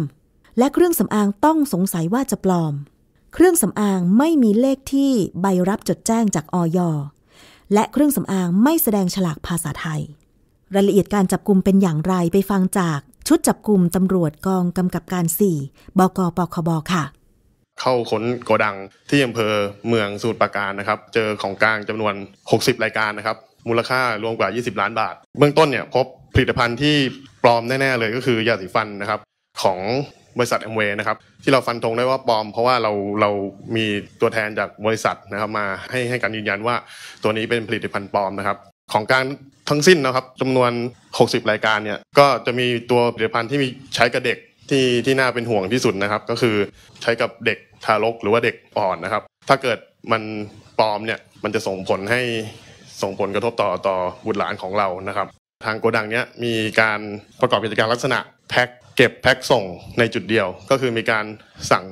[SPEAKER 1] และเครื่องสำอางต้องสงสัยว่าจะปลอม เครื่องสำอางไม่มีเลขที่ใบรับจดแจ้งจากออยและเครื่องสำอางไม่แสดงฉลากภาษาไทย รายละเอียดการจับกลุ่มเป็นอย่างไรไปฟังจากชุดจับกลุ่มตำรวจกองกำกับการ 4บกปคบ ค่ะ
[SPEAKER 5] เข้าค้นโกดังที่อำเภอเมืองสูตรปราการนะครับ เจอของกลางจำนวน 60 รายการนะครับ มูลค่ารวมกว่า 20 ล้านบาท เบื้องต้นเนี่ยพบผลิตภัณฑ์ที่ปลอมแน่ ๆ เลยก็คือ ยาสีฟันนะครับ ของบริษัทแอมเวย์นะครับ ที่เราฟันธงได้ว่าปลอมเพราะว่าเราเรามีตัวแทนจากบริษัทนะครับมาให้ให้การยืนยันว่า ตัวนี้เป็นผลิตภัณฑ์ปลอมนะครับของการทั้งสิ้นนะครับจำนวน 60 รายการเนี่ยก็จะมีตัวผลิตภัณฑ์ที่มีใช้กับเด็กที่ที่น่าเป็นห่วงที่สุดนะครับ ก็คือใช้กับเด็กทารกหรือว่าเด็กอ่อนนะครับ ถ้าเกิดมันปลอมเนี่ยมันจะส่งผลให้ส่งผลกระทบต่อต่อบุตรหลานของเรานะครับ ทางโกดังเนี้ยมีการประกอบกิจการลักษณะ แพ็ค เก็บแพ็คส่งในจุดเดียวก็คือมีการสั่ง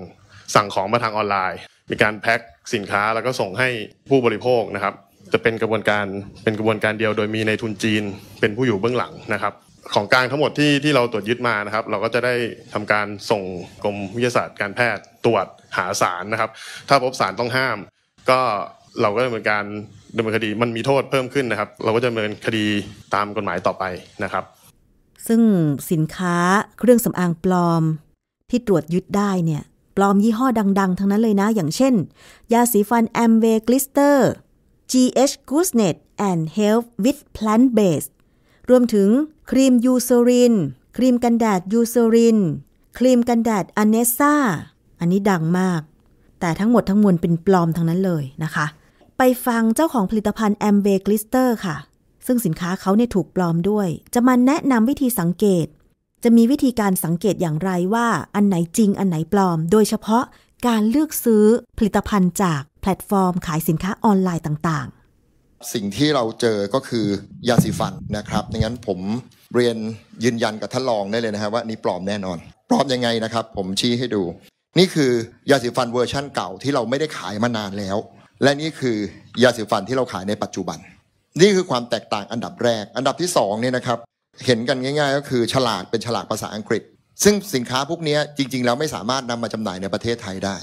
[SPEAKER 5] สั่งของมาทางออนไลน์ มีการแพ็คสินค้าแล้วก็ส่งให้ผู้บริโภคนะครับจะเป็นกระบวนการเป็นกระบวนการเดียวโดยมีในทุนจีนเป็นผู้อยู่เบื้องหลังนะครับ ของกลางทั้งหมดที่ที่เราตรวจยึดมานะครับ เราก็จะได้ทำการส่งกรมวิทยาศาสตร์ การแพทย์ตรวจหาสารนะครับ ถ้าพบสารต้องห้าม ก็เราก็ดำเนินการดำเนินคดีมันมีโทษเพิ่มขึ้นนะครับ เราก็จะดำเนินคดีตามกฎหมายต่อไปนะครับ
[SPEAKER 1] ซึ่งสินค้าเครื่องสำอางปลอมที่ตรวจยึดได้เนี่ยปลอมยี่ห้อดัง ๆทั้งนั้นเลยนะ อย่างเช่น ยาสีฟันแอมเวกลิสเตอร์ GH Goosenet and Health with Plant Based รวมถึงครีมยูโซรินครีมกันแดดยูโซรินครีมกันแดดอเนซ่าอันนี้ดังมาก แต่ทั้งหมดทั้งมวลเป็นปลอมทั้งนั้นเลยนะคะ ไปฟังเจ้าของผลิตภัณฑ์แอมเวกลิสเตอร์ค่ะ ซึ่งสินค้าเขาเนี่ยถูกปลอมด้วย จะมาแนะนำวิธีสังเกต จะมีวิธีการสังเกตอย่างไรว่า อันไหนจริงอันไหนปลอม โดยเฉพาะการเลือกซื้อผลิตภัณฑ์จากลตฟอร์ม ขายสินค้าออนไลน์ต่าง ๆ สิ่
[SPEAKER 6] งที่เราเจอก็คือยาสีฟันนะครับดังนั้นผมเรียนยืนยันกับท่านรองได้เลยนะฮะว่านี่ปลอมแน่นอน ปลอมยังไงนะครับ ผมชี้ให้ดู นี่คือยาสีฟันเวอร์ชั่นเก่าที่เราไม่ได้ขายมานานแล้ว และนี่คือยาสีฟันที่เราขายในปัจจุบัน นี่คือความแตกต่างอันดับแรก อันดับที่ 2เนี่ยนะครับ เห็นกันง่าย ๆ ก็คือฉลากเป็นฉลากภาษาอังกฤษ ซึ่งสินค้าพวกนี้จริงๆแล้วไม่สามารถนำมาจำหน่ายในประเทศไทยได้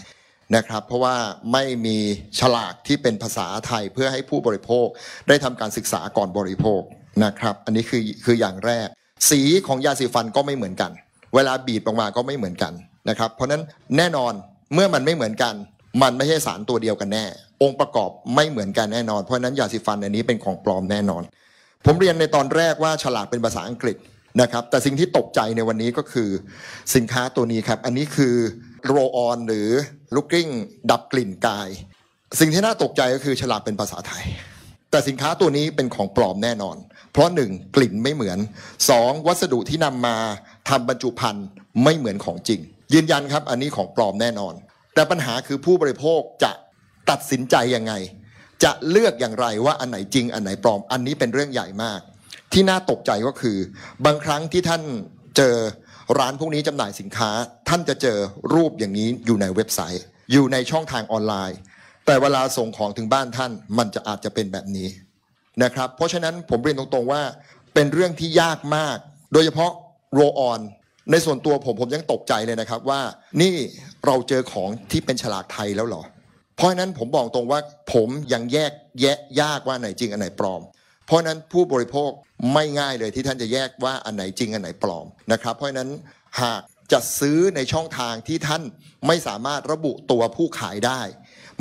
[SPEAKER 6] นะครับเพราะว่าไม่มีฉลากที่เป็นภาษาไทยเพื่อให้ผู้บริโภคได้ทำการศึกษาก่อนบริโภค นะครับ อันนี้คือคืออย่างแรก สีของยาสีฟันก็ไม่เหมือนกัน เวลาบีบออกมาก็ไม่เหมือนกันนะครับเพราะนั้นแน่นอนเมื่อมันไม่เหมือนกัน มันไม่ใช่สารตัวเดียวกันแน่ องค์ประกอบไม่เหมือนกันแน่นอน เพราะนั้นยาสีฟันอันนี้เป็นของปลอมแน่นอน ผมเรียนในตอนแรกว่าฉลากเป็นภาษาอังกฤษนะครับแต่สิ่งที่ตกใจในวันนี้ก็คือสินค้าตัวนี้ครับอันนี้คือโรออน หรือลูกกิ้งดับกลิ่นกาย สิ่งที่น่าตกใจก็คือฉลากเป็นภาษาไทย แต่สินค้าตัวนี้เป็นของปลอมแน่นอน เพราะ 1. กลิ่นไม่เหมือน 2. วัสดุที่นำมาทำบรรจุภัณฑ์ไม่เหมือนของจริง ยืนยันครับอันนี้ของปลอมแน่นอน แต่ปัญหาคือผู้บริโภคจะตัดสินใจยังไง จะเลือกอย่างไรว่าอันไหนจริง อันไหนปลอมอันนี้เป็นเรื่องใหญ่มาก ที่น่าตกใจก็คือบางครั้งที่ท่านเจอร้านพวกนี้จำหน่ายสินค้า ท่านจะเจอรูปอย่างนี้อยู่ในเว็บไซต์ อยู่ในช่องทางออนไลน์ แต่เวลาส่งของถึงบ้านท่านมันจะอาจจะเป็นแบบนี้นะครับเพราะฉะนั้นผมเรียนตรงๆว่าเป็นเรื่องที่ยากมาก โดยเฉพาะโรออนในส่วนตัวผมผมยังตกใจเลยนะครับว่านี่เราเจอของที่เป็นฉลากไทยแล้วเหรอ เพราะฉะนั้นผมบอกตรงว่าผมยังแยกแยะยากว่าไหนจริงอันไหนปลอมเพราะนั้นผู้บริโภคไม่ง่ายเลยที่ท่านจะแยกว่าอันไหนจริงอันไหนปลอมนะครับ เพราะนั้นหากจะซื้อในช่องทางที่ท่านไม่สามารถระบุตัวผู้ขายได้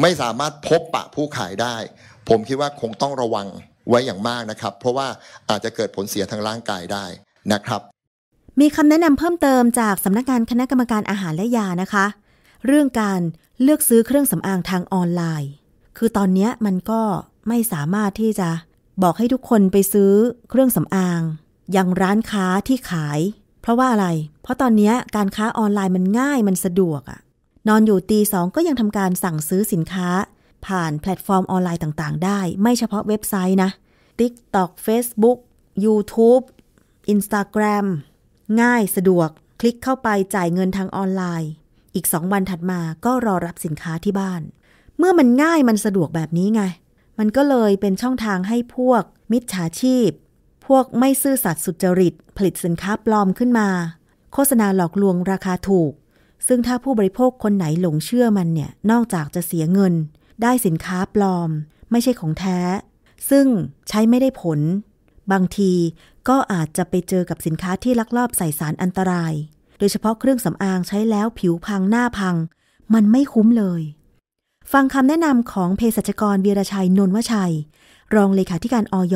[SPEAKER 6] ไม่สามารถพบปะผู้ขายได้ ผมคิดว่าคงต้องระวังไว้อย่างมากนะครับ เพราะว่าอาจจะเกิดผลเสียทางร่างกายได้นะครับ
[SPEAKER 1] มีคำแนะนำเพิ่มเติมจากสำนักงานคณะกรรมการอาหารและยานะคะ เรื่องการเลือกซื้อเครื่องสำอางทางออนไลน์ คือตอนนี้มันก็ไม่สามารถที่จะบอกให้ทุกคนไปซื้อเครื่องสำอาง อย่างร้านค้าที่ขาย เพราะว่าอะไร เพราะตอนนี้การค้าออนไลน์มันง่ายมันสะดวกอะนอนอยู่ตีสองก็ยังทำการสั่งซื้อสินค้า ผ่านแพลตฟอร์มออนไลน์ต่าง ๆ ได้ ไม่เฉพาะเว็บไซต์นะ TikTok Facebook YouTube Instagram ง่ายสะดวกคลิกเข้าไปจ่ายเงินทางออนไลน์ อีก2วันถัดมาก็รอรับสินค้าที่บ้านเมื่อมันง่ายมันสะดวกแบบนี้ไงมันก็เลยเป็นช่องทางให้พวก มิจฉาชีพ พวกไม่ซื่อสัตย์สุจริต ผลิตสินค้าปลอมขึ้นมา โฆษณาหลอกลวงราคาถูก ซึ่งถ้าผู้บริโภคคนไหนหลงเชื่อมันเนี่ย นอกจากจะเสียเงิน ได้สินค้าปลอม ไม่ใช่ของแท้ ซึ่งใช้ไม่ได้ผล บางทีก็อาจจะไปเจอกับสินค้าที่ลักลอบใส่สารอันตราย โดยเฉพาะเครื่องสำอางใช้แล้วผิวพังหน้าพัง มันไม่คุ้มเลยฟังคำแนะนำของเภสัชกรเวียรชัยนนวชัย รองเลขาธิการออย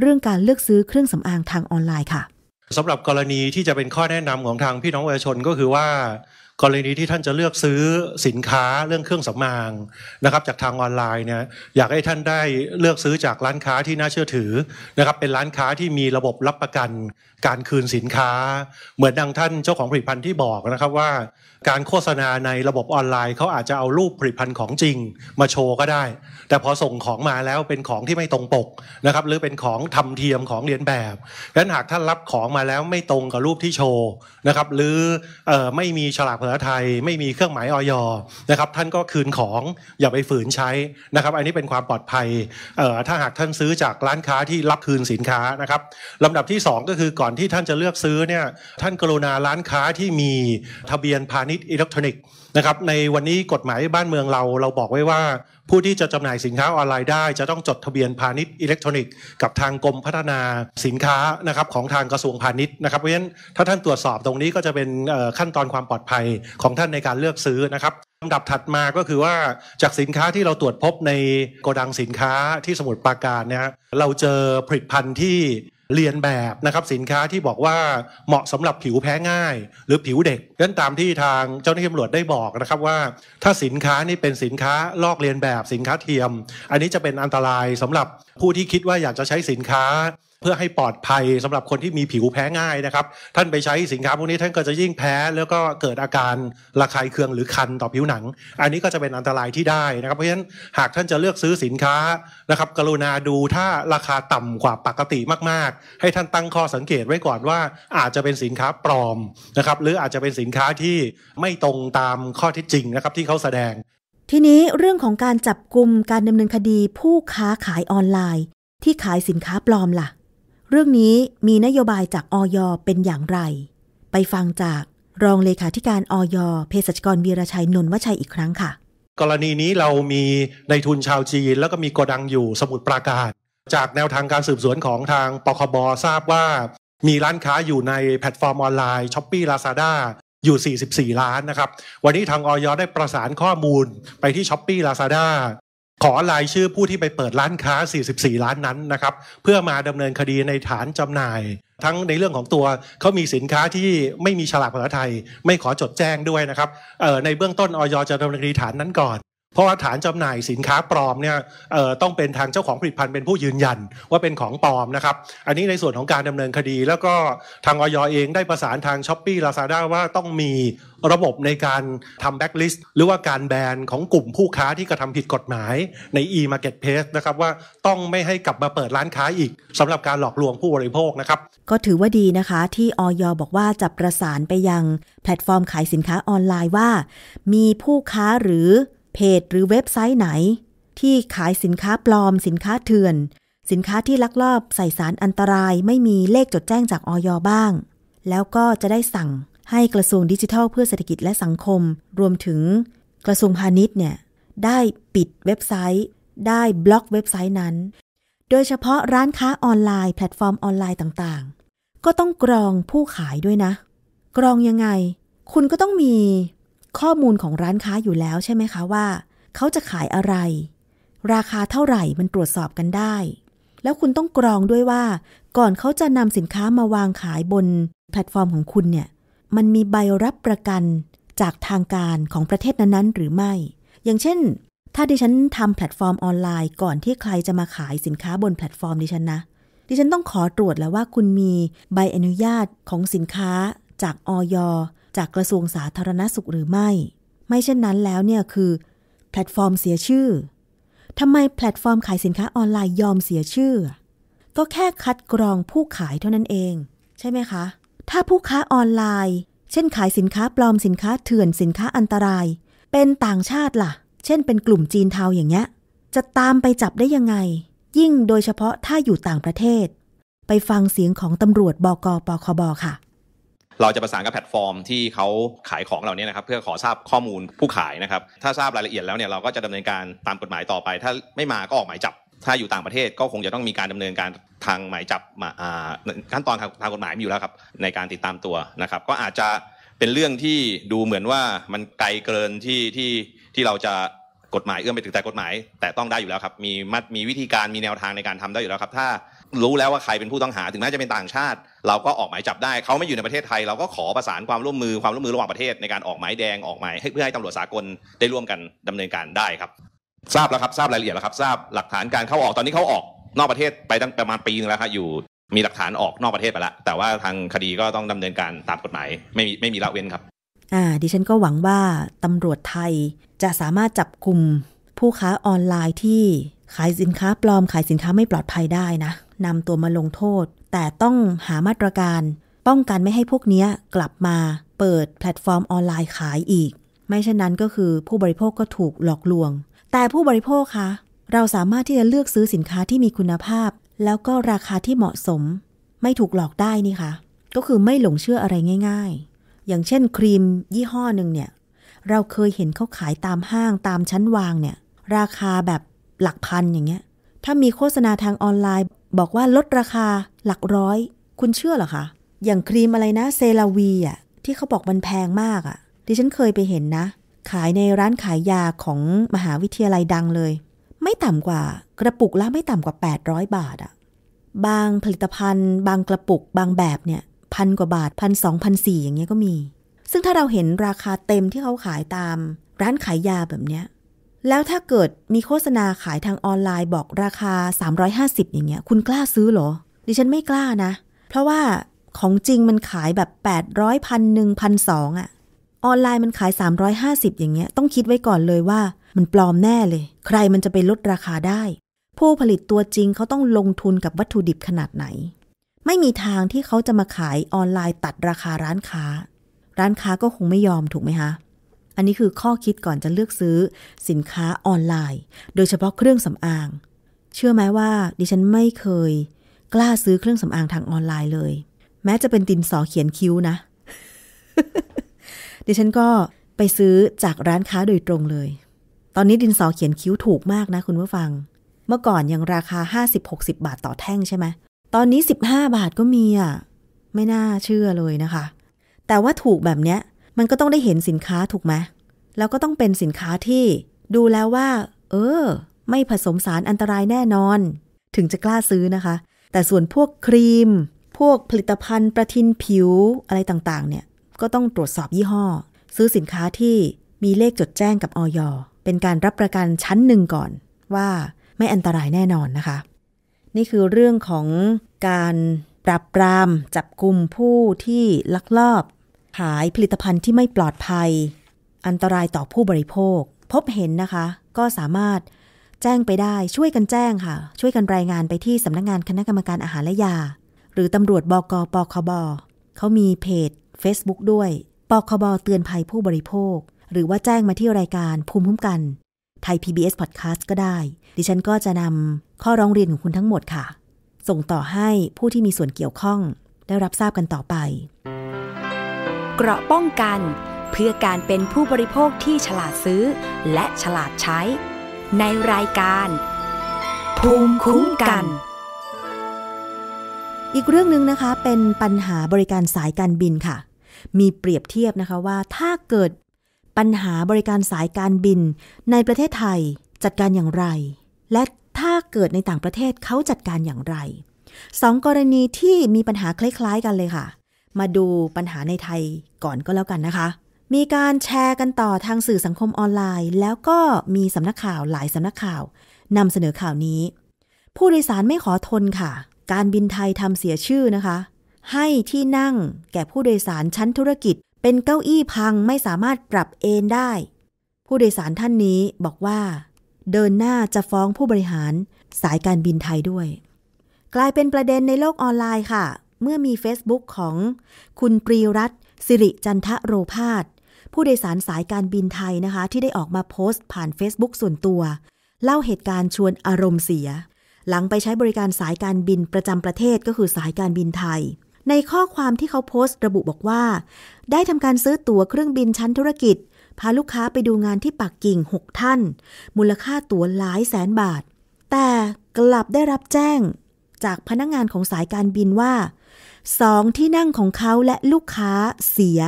[SPEAKER 1] เรื่องการเลือกซื้อเครื่องสำอางทางออนไลน์ค่ะ
[SPEAKER 4] สำหรับกรณีที่จะเป็นข้อแนะนำของทางพี่น้องประชาชนก็คือว่า กรณีที่ท่านจะเลือกซื้อสินค้าเรื่องเครื่องสำอางนะครับจากทางออนไลน์เนี่ยอยากให้ท่านได้เลือกซื้อจากร้านค้าที่น่าเชื่อถือนะครับเป็นร้านค้าที่มีระบบรับประกันการคืนสินค้า เหมือนดังท่านเจ้าของผลิตภัณฑ์ที่บอกนะครับว่าการโฆษณาในระบบออนไลน์เขาอาจจะเอารูปผลิตภัณฑ์ของจริงมาโชว์ก็ได้ แต่พอส่งของมาแล้วเป็นของที่ไม่ตรงปกนะครับ หรือเป็นของทำเทียมของเรียนแบบดังนั้นหากท่านรับของมาแล้วไม่ตรงกับรูปที่โชว์นะครับ หรือไม่มีฉลากภาษาไทย ไม่มีเครื่องหมายออยนะครับท่านก็คืนของอย่าไปฝืนใช้นะครับ อันนี้เป็นความปลอดภัยถ้าหากท่านซื้อจากร้านค้าที่รับคืนสินค้านะครับลำดับที่ 2 ก็คือก่อนที่ท่านจะเลือกซื้อเนี่ยท่านกรุณาร้านค้าที่มีทะเบียนพาณิณิชย์อิเล็กทรอนิกส์นะครับในวันนี้กฎหมายบ้านเมืองเราเราบอกไว้ว่าผู้ที่จะจำหน่ายสินค้าออนไลน์ได้จะต้องจดทะเบียนพาณิชย์อิเล็กทรอนิกส์กับทางกรมพัฒนาสินค้านะครับของทางกระทรวงพาณิชย์นะครับเพราะฉะนั้นถ้าท่านตรวจสอบตรงนี้ ก็จะเป็นขั้นตอนความปลอดภัยของท่านในการเลือกซื้อนะครับลำดับถัดมาก็คือว่าจากสินค้าที่เราตรวจพบในโกดังสินค้าที่สมุทรปราการเนี่ยเราเจอผลิตภัณฑ์ที่เรียนแบบนะครับสินค้าที่บอกว่าเหมาะสำหรับผิวแพ้ง่าย หรือผิวเด็กดังนั้นตามที่ทางเจ้าหน้าที่ตำรวจได้บอกนะครับว่า ถ้าสินค้านี่เป็นสินค้าลอกเรียนแบบ สินค้าเทียม อันนี้จะเป็นอันตรายสำหรับผู้ที่คิดว่าอยากจะใช้สินค้าเพื่อให้ปลอดภัยสำหรับคนที่มีผิวแพ้ง่ายนะครับ ท่านไปใช้สินค้าพวกนี้ท่านก็จะยิ่งแพ้ แล้วก็เกิดอาการระคายเคืองหรือคันต่อผิวหนัง อันนี้ก็จะเป็นอันตรายที่ได้นะครับ เพราะฉะนั้น หากท่านจะเลือกซื้อสินค้านะครับกรุณาดูถ้าราคาต่ำกว่าปกติมากๆ ให้ท่านตั้งข้อสังเกตไว้ก่อนว่า อาจจะเป็นสินค้าปลอมนะครับ หรืออาจจะเป็นสินค้าที่ไม่ตรงตามข้อเท็จจริงนะครับที่เขาแสดง
[SPEAKER 1] ทีนี้เรื่องของการจับกลุ่มการดำเนินคดีผู้ค้าขายออนไลน์ ที่ขายสินค้าปลอมล่ะเรื่องนี้มีนโยบายจากออยเป็นอย่างไร ไปฟังจากรองเลขาธิการออยเภสัชกรวีรชัย นนวชัยอีกครั้งค่ะ
[SPEAKER 4] กรณีนี้เรามีในทุนชาวจีน แล้วก็มีโกดังอยู่สมุทรปราการ จากแนวทางการสืบสวนของทาง ปคบทราบว่า มีร้านค้าอยู่ในแพลตฟอร์มออนไลน์ช้อปปี้ลาซาด้าอยู่ 44 ล้านนะครับวันนี้ทางออยได้ประสานข้อมูลไปที่ช้อปปี้ลาซาด้าขอรายชื่อผู้ที่ไปเปิดร้านค้า 44ร้านนั้นนะครับ เพื่อมาดำเนินคดีในฐานจำหน่าย ทั้งในเรื่องของตัว เขามีสินค้าที่ไม่มีฉลากภาษาไทย ไม่ขอจดแจ้งด้วยนะครับในเบื้องต้นออยจะดำเนินคดีฐานนั้นก่อนเพราะว่าฐานจำหน่ายสินค้าปลอมเนี่ยต้องเป็นทางเจ้าของผลิตภัณฑ์เป็นผู้ยืนยันว่าเป็นของปลอมนะครับ อันนี้ในส่วนของการดำเนินคดี แล้วก็ทางออยเองได้ประสานทางช้อปปี้ลาซาด้าว่าต้องมีระบบในการทำแบ็กลิสต์หรือว่าการแบนของกลุ่มผู้ค้าที่กระทำผิดกฎหมายใน e-marketplace นะครับว่าต้องไม่ให้กลับมาเปิดร้านค้าอีกสำหรับการหลอกลวงผู้บริโภคนะครับ
[SPEAKER 1] ก็ถือว่าดีนะคะ ที่ออยบอกว่าจะประสานไปยัง แพลตฟอร์มขายสินค้าออนไลน์ว่า มีผู้ค้าหรือเพจหรือเว็บไซต์ไหน ที่ขายสินค้าปลอม สินค้าเถื่อน สินค้าที่ลักลอบใส่สารอันตรายไม่มีเลขจดแจ้งจากออยบ้าง แล้วก็จะได้สั่งให้กระทรวงดิจิทัล เพื่อเศรษฐกิจและสังคม รวมถึงกระทรวงพาณิชย์เนี่ย ได้ปิดเว็บไซต์ ได้บล็อกเว็บไซต์นั้น โดยเฉพาะร้านค้าออนไลน์แพลตฟอร์มออนไลน์ต่างๆ ก็ต้องกรองผู้ขายด้วยนะ กรองยังไง คุณก็ต้องมีข้อมูลของร้านค้าอยู่แล้วใช่ไหมคะว่าเขาจะขายอะไร ราคาเท่าไหร่มันตรวจสอบกันได้ แล้วคุณต้องกรองด้วยว่าก่อนเขาจะนำสินค้ามาวางขายบน แพลตฟอร์มของคุณเนี่ยมันมีใบรับประกันจากทางการของประเทศนั้นๆหรือไม่ อย่างเช่น ถ้าดิฉันทำแพลตฟอร์มออนไลน์ก่อนที่ใครจะมาขายสินค้าบนแพลตฟอร์มดิฉันนะ ดิฉันต้องขอตรวจแล้วว่าคุณมีใบอนุญาตของสินค้าจากออยจากกระทรวงสาธารณสุขหรือไม่ ไม่เช่นนั้นแล้วเนี่ยคือ แพลตฟอร์มเสียชื่อ ทำไมแพลตฟอร์มขายสินค้าออนไลน์ยอมเสียชื่อ ก็แค่คัดกรองผู้ขายเท่านั้นเอง ใช่ไหมคะ ถ้าผู้ค้าออนไลน์ เช่นขายสินค้าปลอมสินค้าเถื่อนสินค้าอันตราย เป็นต่างชาติล่ะ เช่นเป็นกลุ่มจีนเทาอย่างเงี้ย จะตามไปจับได้ยังไง ยิ่งโดยเฉพาะถ้าอยู่ต่างประเทศ ไปฟังเสียงของตำรวจบกปคบค่ะเรา
[SPEAKER 3] จะประสานกับแพลตฟอร์ม ที่เขาขายของเหล่านี้นะครับเพื่อขอทราบข้อมูลผู้ขายนะครับ ถ้าทราบรายละเอียดแล้วเนี่ยเราก็จะดำเนินการตามกฎหมายต่อไป ถ้าไม่มาก็ออกหมายจับ ถ้าอยู่ต่างประเทศก็คงจะต้องมีการดำเนินการทางหมายจับมาขั้นตอนทางกฎหมายมีอยู่แล้วครับ ในการติดตามตัวนะครับก็อาจจะเป็นเรื่องที่ดูเหมือนว่ามันไกลเกินที่ที่ที่เราจะกฎหมายเอื้อมไปถึงแต่กฎหมาย แต่ต้องได้อยู่แล้วครับมีมัดมีวิธีการมีแนวทางในการทำได้อยู่แล้วครับถ้ารู้แล้วว่าใครเป็นผู้ต้องหา ถึงแม้จะเป็นต่างชาติ เราก็ออกหมายจับได้เขาไม่อยู่ในประเทศไทย เราก็ขอประสานความร่วมมือความร่วมมือระหว่างประเทศในการออกหมายแดงออกหมายให้เพื่อให้ตำรวจสากลได้ร่วมกันดำเนินการได้ครับ ทราบแล้วครับทราบรายละเอียดแล้วครับ ทราบหลักฐานการเข้าออกตอนนี้เขาออกนอกประเทศไปตั้งประมาณปีนึงแล้วครับอยู่มีหลักฐานออกนอกประเทศไปแล้วแต่ว่าทางคดีก็ต้องดำเนินการตามกฎหมายไม่มีไม่มีละเว้นครับ
[SPEAKER 1] อ่าดิฉันก็หวังว่าตำรวจไทยจะสามารถจับกลุ่มผู้ค้าออนไลน์ที่ขายสินค้าปลอมขายสินค้าไม่ปลอดภัยได้นะนำตัวมาลงโทษ แต่ต้องหามาตรการป้องกันไม่ให้พวกนี้กลับมาเปิดแพลตฟอร์มออนไลน์ขายอีก ไม่เช่นนั้นก็คือผู้บริโภคก็ถูกหลอกลวง แต่ผู้บริโภคคะเราสามารถที่จะเลือกซื้อสินค้าที่มีคุณภาพ แล้วก็ราคาที่เหมาะสม ไม่ถูกหลอกได้นี่คะ่ะ ก็คือไม่หลงเชื่ออะไรง่าย ๆ อย่างเช่นครีมยี่ห้อหนึ่งเนี่ยเราเคยเห็นเขาขายตามห้างตามชั้นวางเนี่ยราคาแบบหลักพันอย่างเงี้ยถ้ามีโฆษณาทางออนไลน์บอกว่าลดราคาหลักร้อยคุณเชื่อเหรอคะ อย่างครีมอะไรนะเซราวีอ่ะที่เขาบอกมันแพงมากอ่ะ ดิฉันเคยไปเห็นนะ ขายในร้านขายยาของมหาวิทยาลัยดังเลย ไม่ต่ำกว่ากระปุกละไม่ต่ำกว่า 800 บาทอ่ะบางผลิตภัณฑ์ บางกระปุกบางแบบเนี่ยพันกว่าบาทพันสองพันสี่อย่างเงี้ยก็มี ซึ่งถ้าเราเห็นราคาเต็มที่เขาขายตาม ร้านขายยาแบบเนี้ยแล้วถ้าเกิดมีโฆษณาขายทางออนไลน์บอกราคา 350 อย่างเงี้ยคุณกล้าซื้อเหรอ ดิฉันไม่กล้านะ เพราะว่าของจริงมันขายแบบ 800พันหนึ่งพันสองอะออนไลน์มันขาย 350 อย่างเงี้ยต้องคิดไว้ก่อนเลยว่ามันปลอมแน่เลย ใครมันจะไปลดราคาได้ ผู้ผลิตตัวจริงเขาต้องลงทุนกับวัตถุดิบขนาดไหน ไม่มีทางที่เขาจะมาขายออนไลน์ตัดราคาร้านค้า ร้านค้าก็คงไม่ยอมถูกไหมคะอันนี้คือข้อคิดก่อนจะเลือกซื้อสินค้าออนไลน์ โดยเฉพาะเครื่องสำอาง เชื่อไหมว่า ดิฉันไม่เคย กล้าซื้อเครื่องสำอางทางออนไลน์เลย แม้จะเป็นดินสอเขียนคิ้วนะ ดิฉันก็ไปซื้อจากร้านค้าโดยตรงเลย ตอนนี้ดินสอเขียนคิ้วถูกมากนะคุณผู้ฟัง เมื่อก่อนยังราคา 50-60 บาทต่อแท่งใช่ไหม ตอนนี้ 15 บาทก็มีอ่ะไม่น่าเชื่อเลยนะคะ แต่ว่าถูกแบบเนี้ยมันก็ต้องได้เห็นสินค้าถูกไหม แล้วก็ต้องเป็นสินค้าที่ดูแล้วว่า เออ ไม่ผสมสารอันตรายแน่นอน ถึงจะกล้าซื้อนะคะ แต่ส่วนพวกครีม พวกผลิตภัณฑ์ ประทินผิวอะไรต่างๆ เนี่ย ก็ต้องตรวจสอบยี่ห้อ ซื้อสินค้าที่มีเลขจดแจ้งกับออยเป็นการรับประกันชั้นหนึ่งก่อนว่าไม่อันตรายแน่นอนนะคะ นี่คือเรื่องของการปราบปรามจับกลุ่มผู้ที่ลักลอบขายผลิตภัณฑ์ที่ไม่ปลอดภัย อันตรายต่อผู้บริโภค พบเห็นนะคะ ก็สามารถแจ้งไปได้ ช่วยกันแจ้งค่ะ ช่วยกันรายงานไปที่สำนักงงานคณะกรรมการอาหารและยา หรือตำรวจบกปคบเขามีเพจ Facebook ด้วยปคบเตือนภัยผู้บริโภค หรือว่าแจ้งมาที่รายการภูมิคุ้มกัน ไทย PBS Podcast ก็ได้ ดิฉันก็จะนำข้อร้องเรียนของคุณทั้งหมดค่ะ ส่งต่อให้ผู้ที่มีส่วนเกี่ยวข้อง ได้รับทราบกันต่อไปเกราะป้องกันเพื่อการเป็นผู้บริโภคที่ฉลาดซื้อ และฉลาดใช้ ในรายการ ภูมิคุ้มกัน อีกเรื่องหนึ่งนะคะเป็นปัญหาบริการสายการบินค่ะ มีเปรียบเทียบนะคะว่าถ้าเกิดปัญหาบริการสายการบิน ในประเทศไทยจัดการอย่างไร และถ้าเกิดในต่างประเทศเขาจัดการอย่างไรสองกรณีที่มีปัญหาคล้ายๆกันเลยค่ะมาดูปัญหาในไทยก่อนก็แล้วกันนะคะ มีการแชร์กันต่อทางสื่อสังคมออนไลน์ แล้วก็มีสำนักข่าวหลายสำนักข่าวนำเสนอข่าวนี้ ผู้โดยสารไม่ขอทนค่ะ การบินไทยทำเสียชื่อนะคะ ให้ที่นั่งแก่ผู้โดยสารชั้นธุรกิจเป็นเก้าอี้พังไม่สามารถปรับเอนได้ ผู้โดยสารท่านนี้บอกว่า เดินหน้าจะฟ้องผู้บริหารสายการบินไทยด้วย กลายเป็นประเด็นในโลกออนไลน์ค่ะเมื่อมี Facebook ของ คุณปรีรัตสิริจันทะโรพาสผู้โดยสารสายการบินไทยนะคะ ที่ได้ออกมาโพสต์ผ่าน Facebook ส่วนตัว เล่าเหตุการณ์ชวนอารมณ์เสีย หลังไปใช้บริการสายการบินประจำประเทศก็คือสายการบินไทย ในข้อความที่เขาโพสต์ระบุบอกว่า ได้ทำการซื้อตั๋วเครื่องบินชั้นธุรกิจ พาลูกค้าไปดูงานที่ปักกิ่ง 6 ท่าน มูลค่าตั๋วหลายแสนบาท แต่กลับได้รับแจ้ง จากพนักงงานของสายการบินว่าสองที่นั่งของเขาและลูกค้าเสีย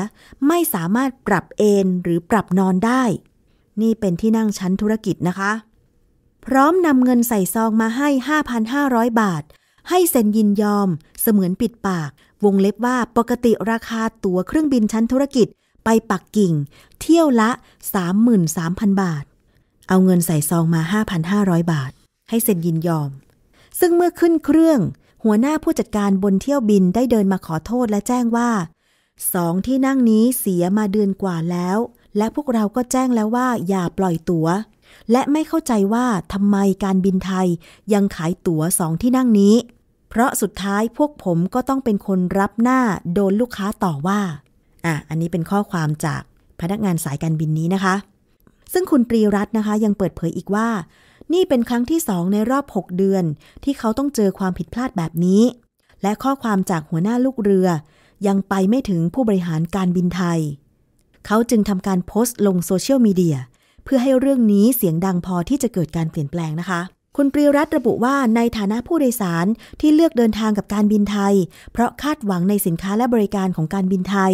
[SPEAKER 1] ไม่สามารถปรับเอนหรือปรับนอนได้ นี่เป็นที่นั่งชั้นธุรกิจนะคะ พร้อมนำเงินใส่ซองมาให้ 5,500 บาท ให้เซ็นยินยอมเสมือนปิดปาก วงเล็บว่าปกติราคาตั๋วเครื่องบินชั้นธุรกิจ ไปปักกิ่งเที่ยวละ 33,000 บาท เอาเงินใส่ซองมา 5,500 บาท ให้เซ็นยินยอม ซึ่งเมื่อขึ้นเครื่องหัวหน้าผู้จัดการบนเที่ยวบินได้เดินมาขอโทษและแจ้งว่า สองที่นั่งนี้เสียมาเดือนกว่าแล้ว และพวกเราก็แจ้งแล้วว่าอย่าปล่อยตัว๋ว และไม่เข้าใจว่าทำไมการบินไทย ยังขายตั๋วสองที่นั่งนี้ เพราะสุดท้ายพวกผมก็ต้องเป็นคนรับหน้าโดนลูกค้าต่อว่า อ่ะอันนี้เป็นข้อความจากพนักงานสายการบินนี้นะคะ ซึ่งคุณตรีรัตน์นะคะ ยังเปิดเผยอีกว่านี่เป็นครั้งที่สองในรอบ 6 เดือน ที่เขาต้องเจอความผิดพลาดแบบนี้ และข้อความจากหัวหน้าลูกเรือ ยังไปไม่ถึงผู้บริหารการบินไทย เขาจึงทำการโพสต์ลงโซเชียลมีเดีย เพื่อให้เรื่องนี้เสียงดังพอที่จะเกิดการเปลี่ยนแปลงนะคะ คุณปรีรัตระบุว่าในฐานะผู้โดยสารที่เลือกเดินทางกับการบินไทย เพราะคาดหวังในสินค้าและบริการของการบินไทย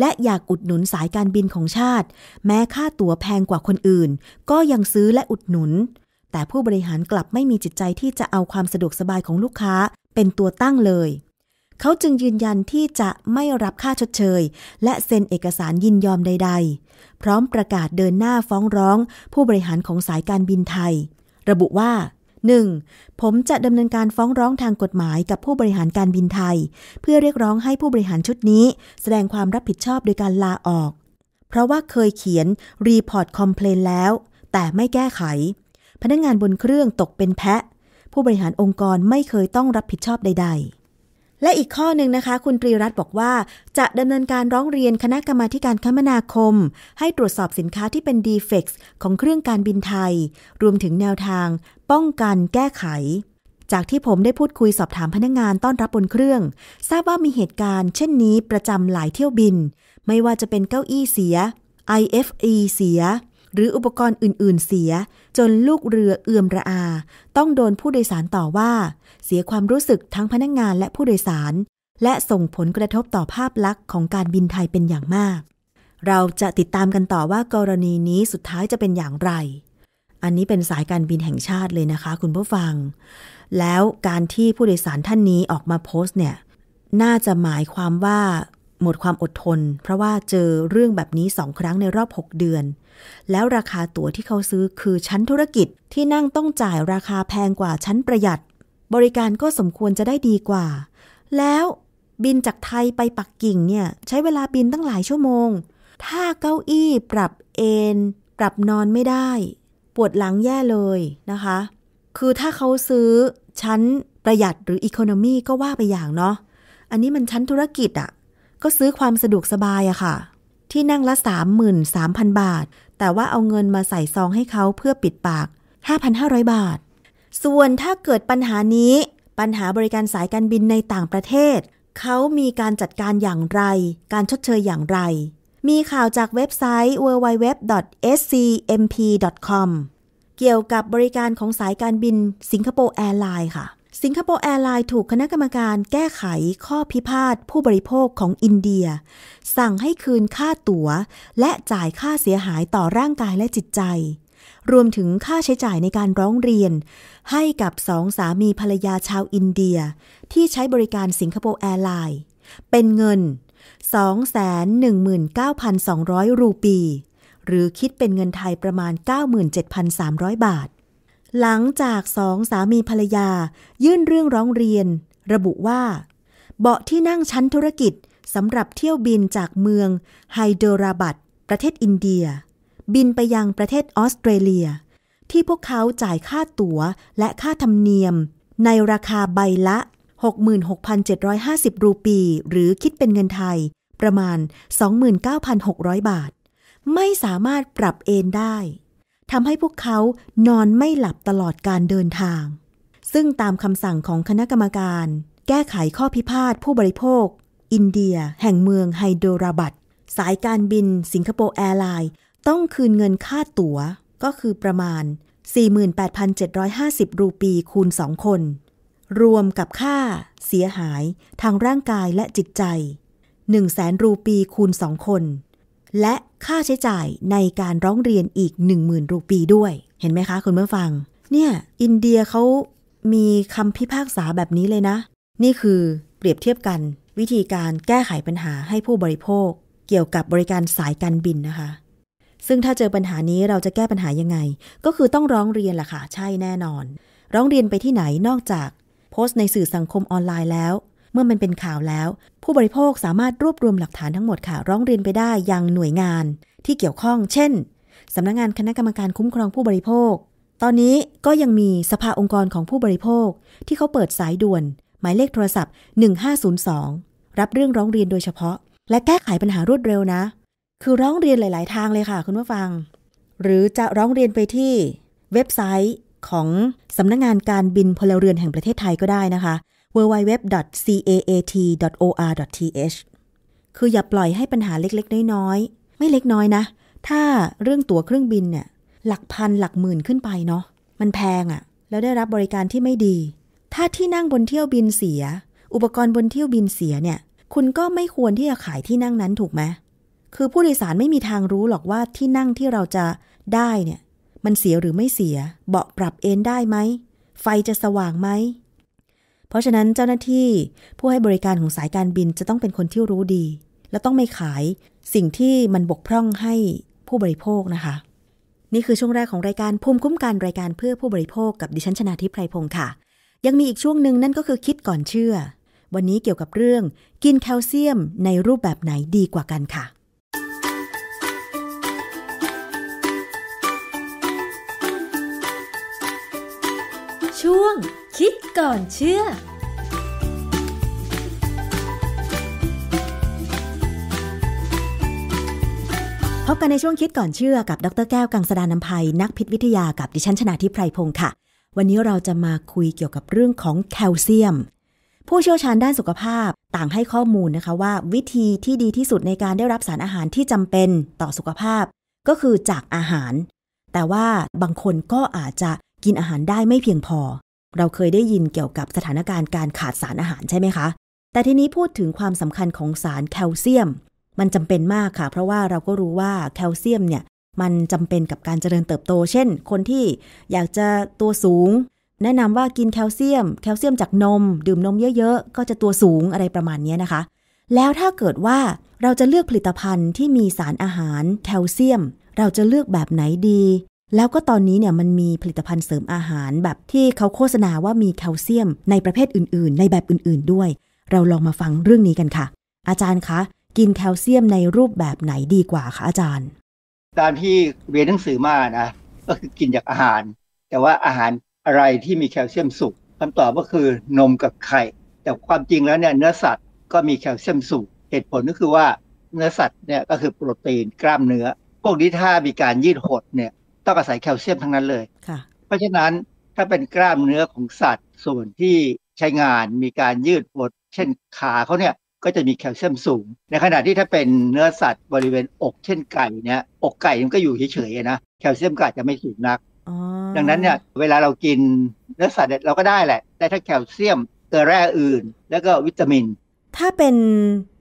[SPEAKER 1] และอยากอุดหนุนสายการบินของชาติ แม้ค่าตั๋วแพงกว่าคนอื่น ก็ยังซื้อและอุดหนุนแต่ผู้บริหารกลับไม่มีจิตใจที่จะเอาความสะดวกสบายของลูกค้าเป็นตัวตั้งเลย เขาจึงยืนยันที่จะไม่รับค่าชดเชย และเซ็นเอกสารยินยอมใด ๆ พร้อมประกาศเดินหน้าฟ้องร้อง ผู้บริหารของสายการบินไทย ระบุว่า 1. ผมจะดำเนินการฟ้องร้องทางกฎหมายกับผู้บริหารการบินไทย เพื่อเรียกร้องให้ผู้บริหารชุดนี้ แสดงความรับผิดชอบโดยการลาออก เพราะว่าเคยเขียนรีพอร์ตคอมเพลนแล้ว แต่ไม่แก้ไขพนักงานบนเครื่องตกเป็นแพะ ผู้บริหารองค์กรไม่เคยต้องรับผิดชอบใด ๆ และอีกข้อหนึ่งนะคะ คุณตรีรัตน์บอกว่า จะดำเนินการร้องเรียนคณะกรรมาการคมนาคม ให้ตรวจสอบสินค้าที่เป็นดีเฟกซ์ของเครื่องการบินไทย รวมถึงแนวทางป้องกันแก้ไข จากที่ผมได้พูดคุยสอบถามพนักงงานต้อนรับบนเครื่อง ทราบว่ามีเหตุการณ์ เช่นนี้ประจำหลายเที่ยวบิน ไม่ว่าจะเป็นเก้าอี้เสีย IFE เสียหรืออุปกรณ์อื่นๆ เสียจนลูกเรือเอื่อมระอา ต้องโดนผู้โดยสารต่อว่าเสียความรู้สึกทั้งพนักงงานและผู้โดยสาร และส่งผลกระทบต่อภาพลักษณ์ของการบินไทยเป็นอย่างมาก เราจะติดตามกันต่อว่ากรณีนี้สุดท้ายจะเป็นอย่างไรอันนี้เป็นสายการบินแห่งชาติเลยนะคะ คุณผู้ฟัง แล้วการที่ผู้โดยสารท่านนี้ออกมาโพสต์เนี่ยน่าจะหมายความว่าหมดความอดทน เพราะว่าเจอเรื่องแบบนี้สองครั้งในรอบ 6 เดือน แล้วราคาตั๋วที่เขาซื้อคือชั้นธุรกิจที่นั่งต้องจ่ายราคาแพงกว่าชั้นประหยัด บริการก็สมควรจะได้ดีกว่า แล้วบินจากไทยไปปักกิ่งเนี่ย ใช้เวลาบินตั้งหลายชั่วโมง ถ้าเก้าอี้ปรับเอ็นปรับนอนไม่ได้ ปวดหลังแย่เลยนะคะ คือถ้าเขาซื้อชั้นประหยัดหรืออีโคโนมีก็ว่าไปอย่างเนาะ อันนี้มันชั้นธุรกิจอะก็ซื้อความสะดวกสบายอะค่ะ ที่นั่งละ33,000 บาท แต่ว่าเอาเงินมาใส่ซองให้เขาเพื่อปิดปาก 5,500 บาท ส่วนถ้าเกิดปัญหานี้ปัญหาบริการสายการบินในต่างประเทศ เขามีการจัดการอย่างไร การชดเชยอย่างไร มีข่าวจากเว็บไซต์ www.scmp.com เกี่ยวกับบริการของสายการบินสิงคโปร์แอร์ไลน์ค่ะสิงคโปร์แอร์ไลน์ถูกคณะกรรมการแก้ไขข้อพิพาทผู้บริโภคของอินเดีย สั่งให้คืนค่าตั๋วและจ่ายค่าเสียหายต่อร่างกายและจิตใจ รวมถึงค่าใช้จ่ายในการร้องเรียนให้กับสองสามีภรรยาชาวอินเดีย ที่ใช้บริการสิงคโปร์แอร์ไลน์เป็นเงิน 219,200 รูปี หรือคิดเป็นเงินไทยประมาณ 97,300 บาทหลังจากสองสามีภรรยายื่นเรื่องร้องเรียน ระบุว่า เบาะที่นั่งชั้นธุรกิจ สำหรับเที่ยวบินจากเมืองไฮเดอราบัดประเทศอินเดีย บินไปยังประเทศออสเตรเลีย ที่พวกเขาจ่ายค่าตั๋วและค่าธรรมเนียม ในราคาใบละ 66,750 รูปี หรือคิดเป็นเงินไทย ประมาณ 29,600 บาท ไม่สามารถปรับเอนได้ทำให้พวกเขานอนไม่หลับตลอดการเดินทาง ซึ่งตามคำสั่งของคณะกรรมการ แก้ไขข้อพิพาทผู้บริโภค อินเดีย แห่งเมืองไฮโดราบัดสายการบิน สิงคโปร์แอร์ไลน์ต้องคืนเงินค่าตั๋ว ก็คือประมาณ 48,750 รูปีคูณ 2 คน รวมกับค่าเสียหาย ทางร่างกายและจิตใจ 1 0 0 0 0 0 รูปีคูณ 2 คนและค่าใช้จ่ายในการร้องเรียนอีก 10,000รูปีด้วย เห็นไหมคะคุณเมื่อฟัง เนี่ยอินเดียเขามีคำพิพากษาแบบนี้เลยนะ นี่คือเปรียบเทียบกันวิธีการแก้ไขปัญหาให้ผู้บริโภค เกี่ยวกับบริการสายการบินนะคะ ซึ่งถ้าเจอปัญหานี้เราจะแก้ปัญหายังไง ก็คือต้องร้องเรียนล่ะค่ะ ใช่แน่นอน ร้องเรียนไปที่ไหนนอกจาก โพสต์ในสื่อสังคมออนไลน์แล้วเมื่อมันเป็นข่าวแล้ว ผู้บริโภคสามารถรวบรวมหลักฐานทั้งหมดค่ะ ร้องเรียนไปได้ยังหน่วยงานที่เกี่ยวข้อง เช่น สำนักงงานคณะกรรมการคุ้มครองผู้บริโภค ตอนนี้ก็ยังมีสภาองค์กรของผู้บริโภค ที่เขาเปิดสายด่วน หมายเลขโทรศัพท์ 1502 รับเรื่องร้องเรียนโดยเฉพาะ และแก้ไขปัญหารวดเร็วนะ คือร้องเรียนหลาย ๆ ทางเลยค่ะ คุณผู้ฟัง หรือจะร้องเรียนไปที่เว็บไซต์ของสำนักงงานการบินพลเรือนแห่งประเทศไทยก็ได้นะคะ www.caat.or.th คืออย่าปล่อยให้ปัญหาเล็กๆน้อยๆ ไม่เล็กน้อยนะ ถ้าเรื่องตั๋วเครื่องบินเนี่ยหลักพันหลักหมื่นขึ้นไปเนาะมันแพงอะ่ะ แล้วได้รับบริการที่ไม่ดี ถ้าที่นั่งบนเที่ยวบินเสีย อุปกรณ์บนเที่ยวบินเสียเนี่ย คุณก็ไม่ควรที่จะขายที่นั่งนั้นถูกไหมคือผู้โดยสารไม่มีทางรู้หรอกว่าที่นั่งที่เราจะได้เนี่ย มันเสียหรือไม่เสีย เบาะปรับเอนได้ไหมไฟจะสว่างไหมเพราะฉะนั้นเจ้าหน้าที่ผู้ให้บริการของสายการบินจะต้องเป็นคนที่รู้ดี และต้องไม่ขายสิ่งที่มันบกพร่องให้ผู้บริโภคนะคะ นี่คือช่วงแรกของรายการภูมิคุ้มกันรายการเพื่อผู้บริโภคกับดิฉันชนาทิพไพรพงศ์ค่ะ ยังมีอีกช่วงหนึ่งนั่นก็คือคิดก่อนเชื่อ วันนี้เกี่ยวกับเรื่องกินแคลเซียมในรูปแบบไหนดีกว่ากันค่ะ ช่วงคิดก่อนเชื่อ พบกันในช่วงคิดก่อนเชื่อกับดรแก้วกังสดานนพัยนักพิษวิทยากับดิฉันชนาทิพไพรพงศ์ค่ะ วันนี้เราจะมาคุยเกี่ยวกับเรื่องของแคลเซียม ผู้เชี่ยวชาญด้านสุขภาพต่างให้ข้อมูลนะคะว่า วิธีที่ดีที่สุดในการได้รับสารอาหารที่จำเป็นต่อสุขภาพ ก็คือจากอาหาร แต่ว่าบางคนก็อาจจะกินอาหารได้ไม่เพียงพอเราเคยได้ยินเกี่ยวกับสถานการณ์การขาดสารอาหารใช่ไหมคะ แต่ทีนี้พูดถึงความสำคัญของสารแคลเซียม มันจำเป็นมากค่ะ เพราะว่าเราก็รู้ว่าแคลเซียมเนี่ยมันจำเป็นกับการเจริญเติบโต เช่น คนที่อยากจะตัวสูง แนะนำว่ากินแคลเซียม แคลเซียมจากนม ดื่มนมเยอะๆก็จะตัวสูงอะไรประมาณนี้นะคะ แล้วถ้าเกิดว่าเราจะเลือกผลิตภัณฑ์ที่มีสารอาหารแคลเซียมเราจะเลือกแบบไหนดีแล้วก็ตอนนี้เนี่ยมันมีผลิตภัณฑ์เสริมอาหารแบบที่เขาโฆษณาว่ามีแคลเซียมในประเภทอื่น ๆ ในแบบอื่น ๆ ด้วย เราลองมาฟังเรื่องนี้กันค่ะ อาจารย์คะ กินแคลเซียมในรูปแบบไหนดีกว่าคะอาจารย์
[SPEAKER 7] ตามที่เรียนหนังสือมานะก็คือกินจากอาหาร แต่ว่าอาหารอะไรที่มีแคลเซียมสูงคำตอบก็คือนมกับไข่ แต่ความจริงแล้วเนี่ยเนื้อสัตว์ก็มีแคลเซียมสูงเหตุผลก็คือว่าเนื้อสัตว์เนี่ยก็คือโปรตีนกล้ามเนื้อพวกนี้ถ้ามีการยืดหดเนี่ย้องอาศัยแคลเซียมทั้งนั้นเลย เพราะฉะนั้นถ้าเป็นกล้ามเนื้อของสัตว์ส่วนที่ใช้งานมีการยืดปวดเช่นขาเขาเนี่ยก็จะมีแคลเซียมสูง ในขณะที่ถ้าเป็นเนื้อสัตว์บริเวณอกเช่นไก่เนี่ยอกไก่มันก็อยู่เฉยๆนะแคลเซียมก็อาจจะไม่สูงนัก ดังนั้นเนี่ยเวลาเรากินเนื้อสัตว์เราก็ได้แหละได้ทั้งแคลเซียมเกลือแร่อื่นแล้วก็วิตามิน
[SPEAKER 1] ถ้าเป็น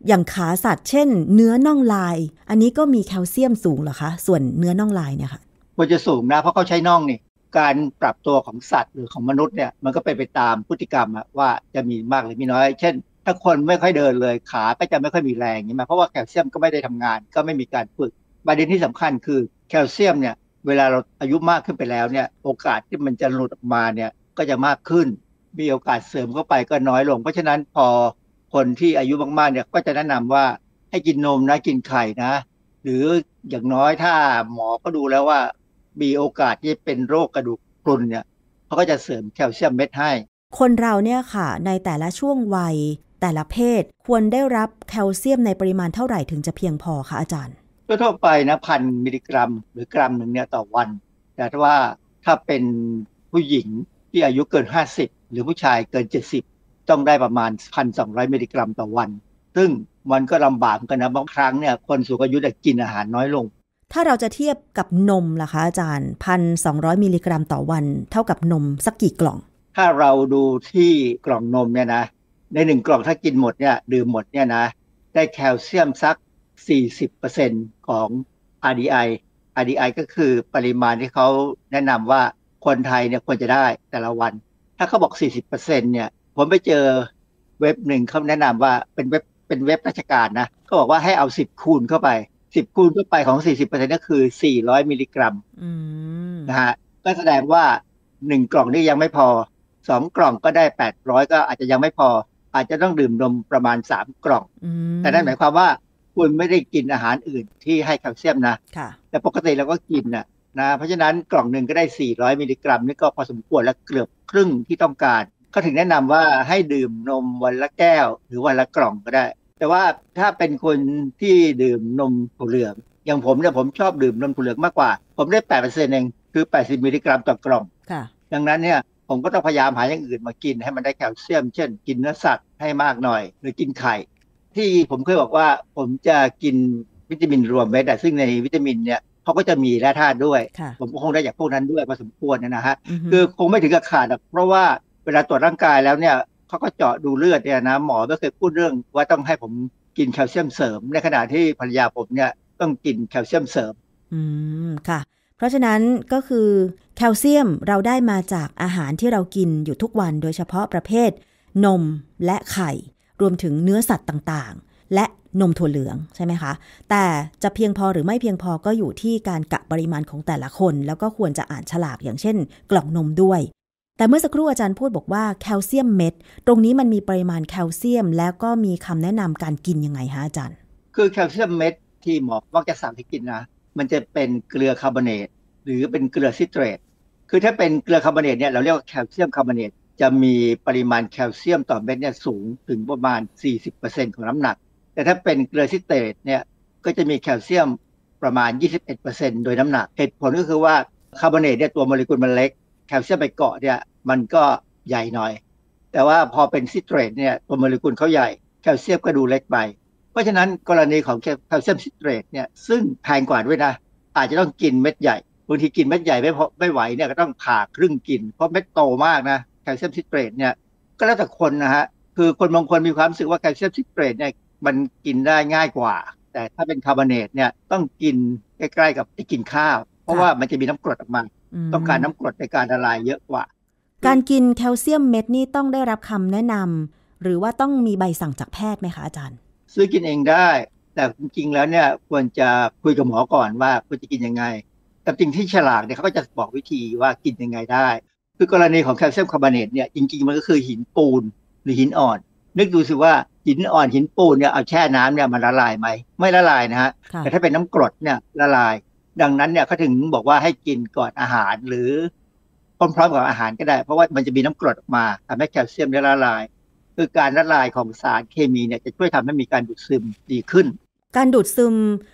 [SPEAKER 1] อย่างขาสัตว์เช่น เนื้อน่องลาย อันนี้ก็มีแคลเซียมสูงเหรอคะ ส่วนเนื้อน่องลายเนี่ยค่ะ
[SPEAKER 7] ควรจะสูงนะ เพราะเขาใช้น่องนี่ การปรับตัวของสัตว์หรือของมนุษย์เนี่ยมันก็ไปไปตามพฤติกรรมว่าจะมีมากหรือมีน้อย เช่น ถ้าคนไม่ค่อยเดินเลยขาก็จะไม่ค่อยมีแรงใช่ไหมเพราะว่าแคลเซียมก็ไม่ได้ทำงาน ก็ไม่มีการฝึกประเด็นที่สำคัญคือแคลเซียมเนี่ยเวลาเราอายุมากขึ้นไปแล้วเนี่ยโอกาสที่มันจะหลุดออกมาเนี่ยก็จะมากขึ้น มีโอกาสเสริมเข้าไปก็น้อยลง เพราะฉะนั้นพอคนที่อายุมากๆเนี่ยก็จะแนะนำว่าให้กินนมนะกินไข่นะ หรืออย่างน้อยถ้าหมอก็ดูแล้วว่ามีโอกาสที่เป็นโรคกระดูกพรุนเนี่ยเขาก็จะเสริมแคลเซียมเม็ดให้
[SPEAKER 1] คนเราเนี่ยค่ะในแต่ละช่วงวัยแต่ละเพศควรได้รับแคลเซียมในปริมาณเท่าไหร่ถึงจะเพียงพอคะอาจารย์
[SPEAKER 7] ทั่วไปนะพันมิลลิกรัม หรือกรัมหนึ่งเนี่ยต่อวัน แต่ว่าถ้าเป็นผู้หญิงที่อายุเกิน 50 หรือผู้ชายเกิน 70 ต้องได้ประมาณ 1,200มิลลิกรัมต่อวัน ซึ่งมันก็ลำบากกันนะบางครั้งเนี่ยคนสูงอายุจะกินอาหารน้อยลง
[SPEAKER 1] ถ้าเราจะเทียบกับนมล่ะคะอาจารย์พันสองมิลลิกรัมต่อวัน เท่ากับนมสักกี่กล่อง
[SPEAKER 7] ถ้าเราดูที่กล่องนมเนี่ยนะในหนึ่งกล่องถ้ากินหมดเนี่ยดื่มหมดเนี่ยนะได้แคลเซียมสัก 40%ของ RDI RDI ก็คือปริมาณที่เขาแนะนำว่าคนไทยเนี่ยควรจะได้แต่ละวัน ถ้าเขาบอก 40%เนี่ย ผมไปเจอเว็บหนึ่งเขาแนะนำว่าเป็นเว็บเป็นเว็บราชการนะเขาบอกว่าให้เอา 10 คูณเข้าไปสิบคูณเข้าไปของสี่สิบเปอร์เซ็นต์ก็คือสี่ร้อยมิลลิกรัมนะฮะก็แสดงว่าหนึ่งกล่องนี่ยังไม่พอสองกล่องก็ได้แปดร้อยก็อาจจะยังไม่พอ อาจจะต้องดื่มนมประมาณสามกล่อง แต่นั่นหมายความว่า คุณไม่ได้กินอาหารอื่นที่ให้แคลเซียมนะแต่ปกติเราก็กินนะนะเพราะฉะนั้นกล่องหนึ่งก็ได้สี่ร้อยมิลลิกรัม นี่ก็พอสมควรและเกือบครึ่งที่ต้องการ ก็ถึงแนะนำว่าให้ดื่มนมวันละแก้ว หรือวันละกล่องก็ได้แต่ว่าถ้าเป็นคนที่ดื่มนมถั่วเหลืองอย่างผมเนี่ยผมชอบดื่มนมถั่วเหลืองมากกว่าผมได้แปดเปอร์เซ็นต์เองคือแปดสิบมิลลิกรัมต่อกล่องดังนั้นเนี่ยผมก็ต้องพยายามหาอย่างอื่นมากิน ให้มันได้แคลเซียมเช่น กินเนื้อสัตว์ให้มากหน่อย หรือกินไข่ที่ผมเคยบอกว่า ผมจะกินวิตามินรวมเม็ดแต่ซึ่งในวิตามินเนี่ยเขาก็จะมีแร่ธาตุด้วย ผมก็คงได้จากพวกนั้นด้วยพอสมควรนะฮะคือคงไม่ถึงกับขาดเพราะว่าเวลาตรวจร่างกายแล้วเนี่ยเขาก็เจาะดูเลือดเนี่ยนะหมอกม่เคยพูดเรื่องว่าต้องให้ผมกินแคลเซียมเสริมในขณะที่ภรรยาผมเนี่ยต้องกินแคลเซียมเสริม
[SPEAKER 1] อืมค่ะ เพราะฉะนั้นก็คือแคลเซียมเราได้มาจากอาหารที่เรากินอยู่ทุกวัน โดยเฉพาะประเภท นมและไข่รวมถึงเนื้อสัตว์ต่างๆ และนมถั่วเหลืองใช่ไหมคะ แต่จะเพียงพอหรือไม่เพียงพอก็อยู่ที่การกะปริมาณของแต่ละคน แล้วก็ควรจะอ่านฉลากอย่างเช่นกล่องนมด้วยแต่เมื่อสักครู่อาจารย์พูดบอกว่าแคลเซียมเม็ดตรงนี้มันมีปริมาณแคลเซียมแล้วก็มีคำแนะนำการกินยังไงฮะอาจารย์
[SPEAKER 7] คือแคลเซียมเม็ดที่หมอว่าจะสั่งให้กินนะมันจะเป็นเกลือคาร์บอเนตหรือเป็นเกลือซิเตรตคือถ้าเป็นเกลือคาร์บอเนตเนี่ยเราเรียกว่าแคลเซียมคาร์บอเนตจะมีปริมาณแคลเซียมต่อเม็ดเนี่ยสูงถึงประมาณ 40%ของน้ำหนัก แต่ถ้าเป็นเกลือซิเตรตเนี่ยก็จะมีแคลเซียมประมาณ 21%โดยน้ำหนัก เหตุผลก็คือว่าคาร์บอเนตเนี่ยตัวโมเลกุลมันเล็กแคลเซียมไปเกาะเนี่ยมันก็ใหญ่หน่อย แต่ว่าพอเป็นซิตรตเนี่ยตัวโมเลกุลเขาใหญ่แคลเซียมก็ดูเล็กไปเพราะฉะนั้นกรณีของแคลเซียมซิตรตเนี่ยซึ่งแพงกว่าด้วยนะอาจจะต้องกินเม็ดใหญ่บางทีกินเม็ดใหญ่ไม่พอไม่ไหวเนี่ยก็ต้องผ่าครึ่งกินเพราะเม็ดโตมากนะแคลเซียมซิตรตเนี่ยก็แล้วแต่คนนะฮะคือคนบางคนมีความรู้สึกว่าแคลเซียมซิตรตเนี่ยมันกินได้ง่ายกว่าแต่ถ้าเป็นคาร์บอเนตเนี่ยต้องกินใกล้ๆกับที่กินข้าวเพราะว่ามันจะมีน้ำกรดออกมาต้องการน้
[SPEAKER 1] ำกรดในการละลายเยอะกว่า การกินแคลเซียมเม็ดนี่ต้องได้รับคำแนะนำหรือว่าต้องมีใบสั่งจากแพทย์ไหมคะอาจารย์
[SPEAKER 7] ซื้อกินเองได้ แต่จริงๆแล้วเนี่ยควรจะคุยกับหมอก่อนว่าควรจะกินยังไง แต่จริงที่ฉลากเนี่ยเขาก็จะบอกวิธีว่ากินยังไงได้ คือกรณีของแคลเซียมคาร์บอเนตเนี่ยจริงๆมันก็คือหินปูนหรือหินอ่อน นึกดูสิว่าหินอ่อนหินปูนเนี่ยเอาแช่น้ำเนี่ยมันละลายไหมไม่ละลายนะฮะแต่ถ้าเป็นน้ำกรดเนี่ยละลายดังนั้นเนี่ยเขาถึงบอกว่าให้กินก่อนอาหารหรือพร้อมๆกับอาหารก็ได้ เพราะว่ามันจะมีน้ำกรดออกมาทำให้แคลเซียมละลาย คือการละลายของสารเคมีเนี่ยจะช่วยทำให้มีการดูดซึมดีขึ้น
[SPEAKER 1] การดูดซึม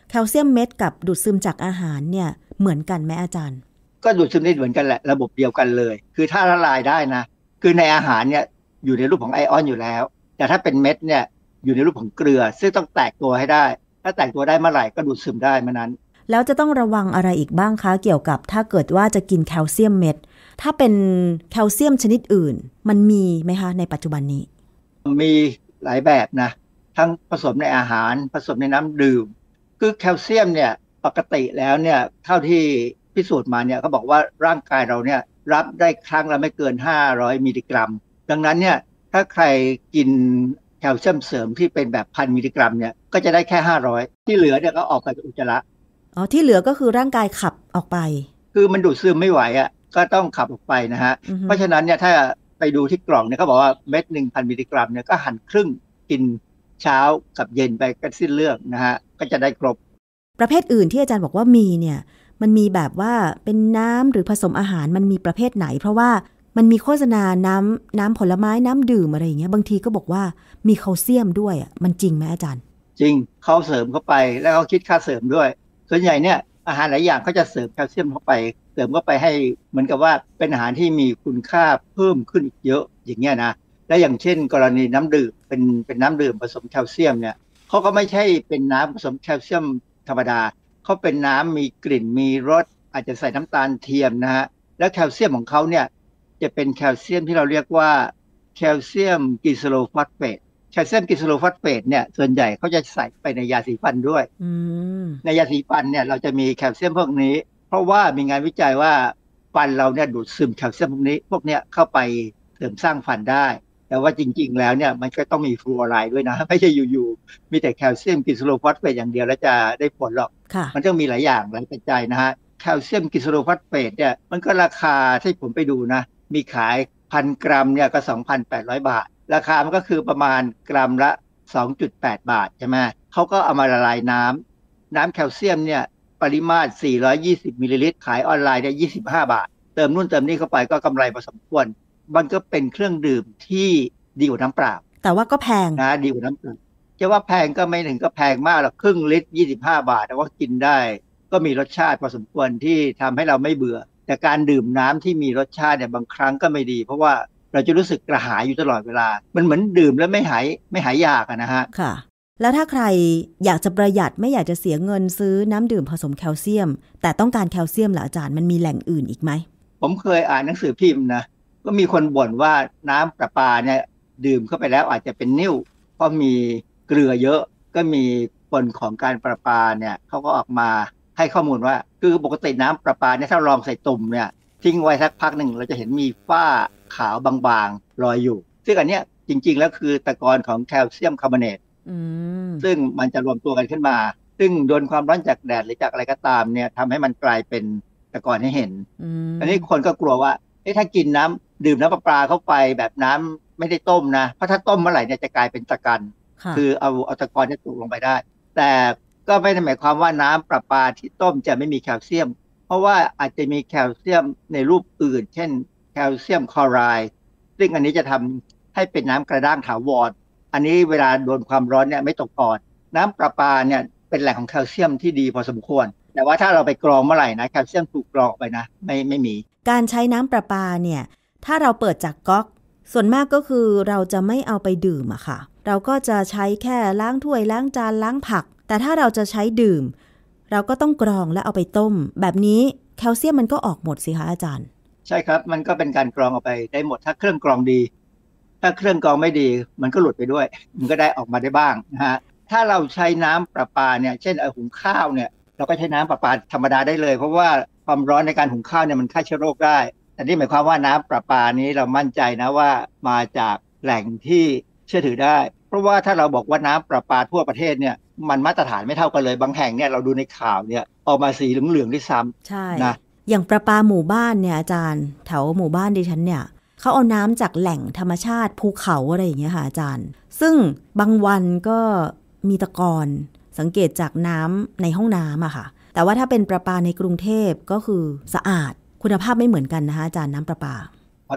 [SPEAKER 1] แคลเซียมเม็ดกับดูดซึมจากอาหารเนี่ยเหมือนกันไหมอาจารย์
[SPEAKER 7] ก็ดูดซึมได้เหมือนกันแหละ ระบบเดียวกันเลย คือถ้าละลายได้นะคือในอาหารเนี่ยอยู่ในรูปของไอออน อยู่แล
[SPEAKER 1] ้ว แต่ถ้าเป็นเม็ดเนี่ยอยู่ในรูป
[SPEAKER 7] ของเกลือซึ่งต้องแตกตัวให้ได้ ถ้าแตกตัวได้เมื่อไหร่ก็ดูดซึมได้เมื่อนั้น
[SPEAKER 1] แล้วจะต้องระวังอะไรอีกบ้างคะเกี่ยวกับ ถ้าเกิดว่าจะกินแคลเซียมเม็ด ถ้าเป็นแคลเซียมชนิดอื่น มันมีไหมคะ ในปัจจุบันนี้
[SPEAKER 7] มีหลายแบบนะทั้งผสมในอาหารผสมในน้ำดื่ม คือแคลเซียมเนี่ยปกติแล้วเนี่ยเท่าที่พิสูจน์มาเนี่ยเขาบอกว่าร่างกายเราเนี่ยรับได้ครั้งละไม่เกิน500มิลลิกรัม ดังนั้นเนี่ยถ้าใครกินแคลเซียมเสริมที่เป็นแบบพันมิลลิกรัมเนี่ยก็จะได้แค่500ที่เหลือเนี่ยก็ออกไปอุจจาระอ๋อ ที่เหลือก็คือร่างกายขับออกไป คือมันดูดซึมไม่ไหวอะ่ะ ก็ต้องขับออกไปนะฮะ เพราะฉะนั้นเนี่ยถ้าไปดูที่กล่องเนี่ยเขาบอกว่าเม็ดหนึ่งพันมิลลิกรัม เนี่ย ก็หั่นครึ่งกินเช้า กับเย็นไปก็สิ้นเรื่องนะฮะ ก็จะได้ครบ
[SPEAKER 1] ประเภทอื่นที่อาจารย์บอกว่ามีเนี่ย มันมีแบบว่าเป็นน้ำหรือผสมอาหารมันมีประเภทไหน เพราะว่ามันมีโฆษณาน้ำน้ำผลไม้น้ำดื่มอะไรอย่างเงี้ยบางทีก็บอกว่ามีแคลเซียมด้วยอ่ะมันจริงไหมอาจารย์
[SPEAKER 7] จริงเขาเสริมเข้าไปแล้วเขาคิดค่าเสริมด้วยส่วนใหญ่เนี่ยอาหารหลายอย่างเขาจะเสริมแคลเซียมเข้าไปเสริมเข้าไปให้เหมือนกับว่าเป็นอาหารที่มีคุณค่าเพิ่มขึ้นอีกเยอะอย่างเงี้ยนะ และอย่างเช่น กรณีน้ำดื่มเป็นเป็นน้ำดื่มผสมแคลเซียมเนี่ยเขาก็ไม่ใช่เป็นน้ำผสมแคลเซียมธรรมดาเขาเป็นน้ำมีกลิ่นมีรส อาจจะใส่น้ำตาลเทียมนะฮะแล้วแคลเซียมของเขาเนี่ยจะเป็นแคลเซียมที่เราเรียกว่า แคลเซียมกิสโลฟอสเฟตแคลเซียมกิสโลฟอสเฟตเนี่ยส่วนใหญ่เขาจะใส่ไปในยาสีฟันด้วย ในยาสีฟันเนี่ยเราจะมีแคลเซียมพวกนี้ เพราะว่ามีงานวิจัยว่าฟันเราเนี่ยดูดซึมแคลเซียมพวกนี้ พวกเนี้ยเข้าไปเสริมสร้างฟันได้ แต่ว่าจริงๆแล้วเนี่ยมันก็ต้องมีฟลูออไรด์ด้วยนะ ไม่ใช่อยู่ๆ มีแต่แคลเซียมกิสโลฟอสเฟตอย่างเดียวแล้วจะได้ผลหรอก มันต้องมีหลายอย่างหลายปัจจัยนะฮะแคลเซียมกิสโลฟอสเฟตเนี่ยมันก็ราคาที่ผมไปดูนะมีขายพันกรัมเนี่ยก็ 2,800 บาทราคา มันก็คือประมาณกรัมละ 2.8 บาท ใช่ไหม เขาก็เอามาละลายน้ำ น้ำแคลเซียมเนี่ยปริมาตร 420มิลลิลิตรขายออนไลน์ได้ 25 บาท เติมนู่นเติมนี่เข้าไปก็กำไรพอสมควร มันก็เป็นเครื่องดื่มที่ดีกว่าน้ำเปล่าแต่ว่าก็แพงนะดีกว่าน้ำเปล่าจะว่าแพงก็ไม่ถึงก็แพงมากหรอกครึ่งลิตร 25 บาท แต่ว่ากินได้ก็มีรสชาติพอสมควรที่ทำให้เราไม่เบื่อ แต่การดื่มน้ำที่มีรสชาติเนี่ยบางครั้งก็ไม่ดี เพราะว่าเราจะรู้สึกกระหายอยู่ตลอดเวลา มันเหมือนดื่มแล้วไม่หายไม่หายยากนะฮะ
[SPEAKER 1] ค่ะ แล้วถ้าใครอยากจะประหยัดไม่อยากจะเสียเงินซื้อน้ำดื่มผสมแคลเซียม แต่ต้องการแคลเซียมหรออาจารย์มันมีแหล่งอื่นอีกไหม
[SPEAKER 7] ผมเคยอ่านหนังสือพิมพ์นะก็มีคนบ่นว่าน้ำประปาเนี่ยดื่มเข้าไปแล้วอาจจะเป็นนิ่วเพราะมีเกลือเยอะก็มีคนของการประปาเนี่ยเขาก็ออกมาให้ข้อมูลว่า คือปกติน้ำประปาเนี่ยถ้าลองใส่ตุ่มเนี่ยทิ้งไว้สักพักหนึ่งเราจะเห็นมีฝ้าขาวบางๆลอยอยู่ ซึ่งอันเนี้ยจริง ๆ แล้วคือตะกอนของแคลเซียมคาร์บอเนตซึ่งมันจะรวมตัวกันขึ้นมา ซึ่งโดนความร้อนจากแดด หรือจากอะไรก็ตามเนี่ยทำให้มันกลายเป็นตะกอนให้เห็นอันนี้คนก็กลัวว่าเอ๊ะถ้ากินน้ำ ดื่มน้ำประปาเข้าไปแบบน้ำไม่ได้ต้มนะ เพราะถ้าต้มเมื่อไหร่เนี่ยจะกลายเป็นตะกัน คือเอาเอาตะกอนนี่ตกลงไปได้ แต่ก็ไม่ได้หมายความว่าน้ำประปาที่ต้มจะไม่มีแคลเซียมเพราะว่าอาจจะมีแคลเซียมในรูปอื่น เช่นแคลเซียมคลอไรด์ซึ่งอันนี้จะทำให้เป็นน้ำกระด้างถาวรอันนี้เวลาโดนความร้อนเนี่ย ไม่ตกกอน น้ำประปาเนี่ย เป็นแหล่งของแคลเซียมที่ดีพอสมควร แต่ว่าถ้าเราไปกรองเมื่อไหร่นะแคลเซียมถูกกรองไปนะ ไม่ไม่มี
[SPEAKER 1] การใช้น้ำประปาเนี่ยถ้าเราเปิดจากก๊อก ส่วนมากก็คือเราจะไม่เอาไปดื่มอะค่ะ เราก็จะใช้แค่ล้างถ้วยล้างจานล้างผัก แต่ถ้าเราจะใช้ดื่มเราก็ต้องกรองและเอาไปต้ม แบบนี้แคลเซียมมันก็ออกหมดสิคะอาจารย์
[SPEAKER 7] ใช่ครับมันก็เป็นการกรองออกไปได้หมดถ้าเครื่องกรองดีถ้าเครื่องกรองไม่ดีมันก็หลุดไปด้วย มันก็ได้ออกมาได้บ้างนะฮะ ถ้าเราใช้น้ำประปาเนี่ย เช่นอหุงข้าวเนี่ย เราก็ใช้น้ำประปาธรรมดาได้เลย เพราะว่าความร้อนในการหุงข้าวเนี่ยมันฆ่าเชื้อโรคได้แต่นี่หมายความว่าน้ำประปานี้เรามั่นใจนะว่ามาจากแหล่งที่เชื่อถือได้ เพราะว่าถ้าเราบอกว่าน้ำประปาทั่วประเทศเนี่ยมันมาตรฐานไม่เท่ากันเลยบางแห่งเนี่ยเราดูในข่าวเนี่ยออกมาสีเหลืองๆด้วยซ้ำ
[SPEAKER 1] ใช่ นะ อย่างประปาหมู่บ้านเนี่ย อาจารย์แถวหมู่บ้านดิฉันเนี่ยเขาเอาน้ำจากแหล่งธรรมชาติภูเขาอะไรอย่างเงี้ยค่ะ อาจารย์ ซึ่งบางวันก็มีตะกอนสังเกตจากน้ำในห้องน้ำอะค่ะ แต่ว่าถ้าเป็นประปาในกรุงเทพก็คือสะอาดคุณภาพไม่เหมือนกันนะคะอาจารย์น้ำประปา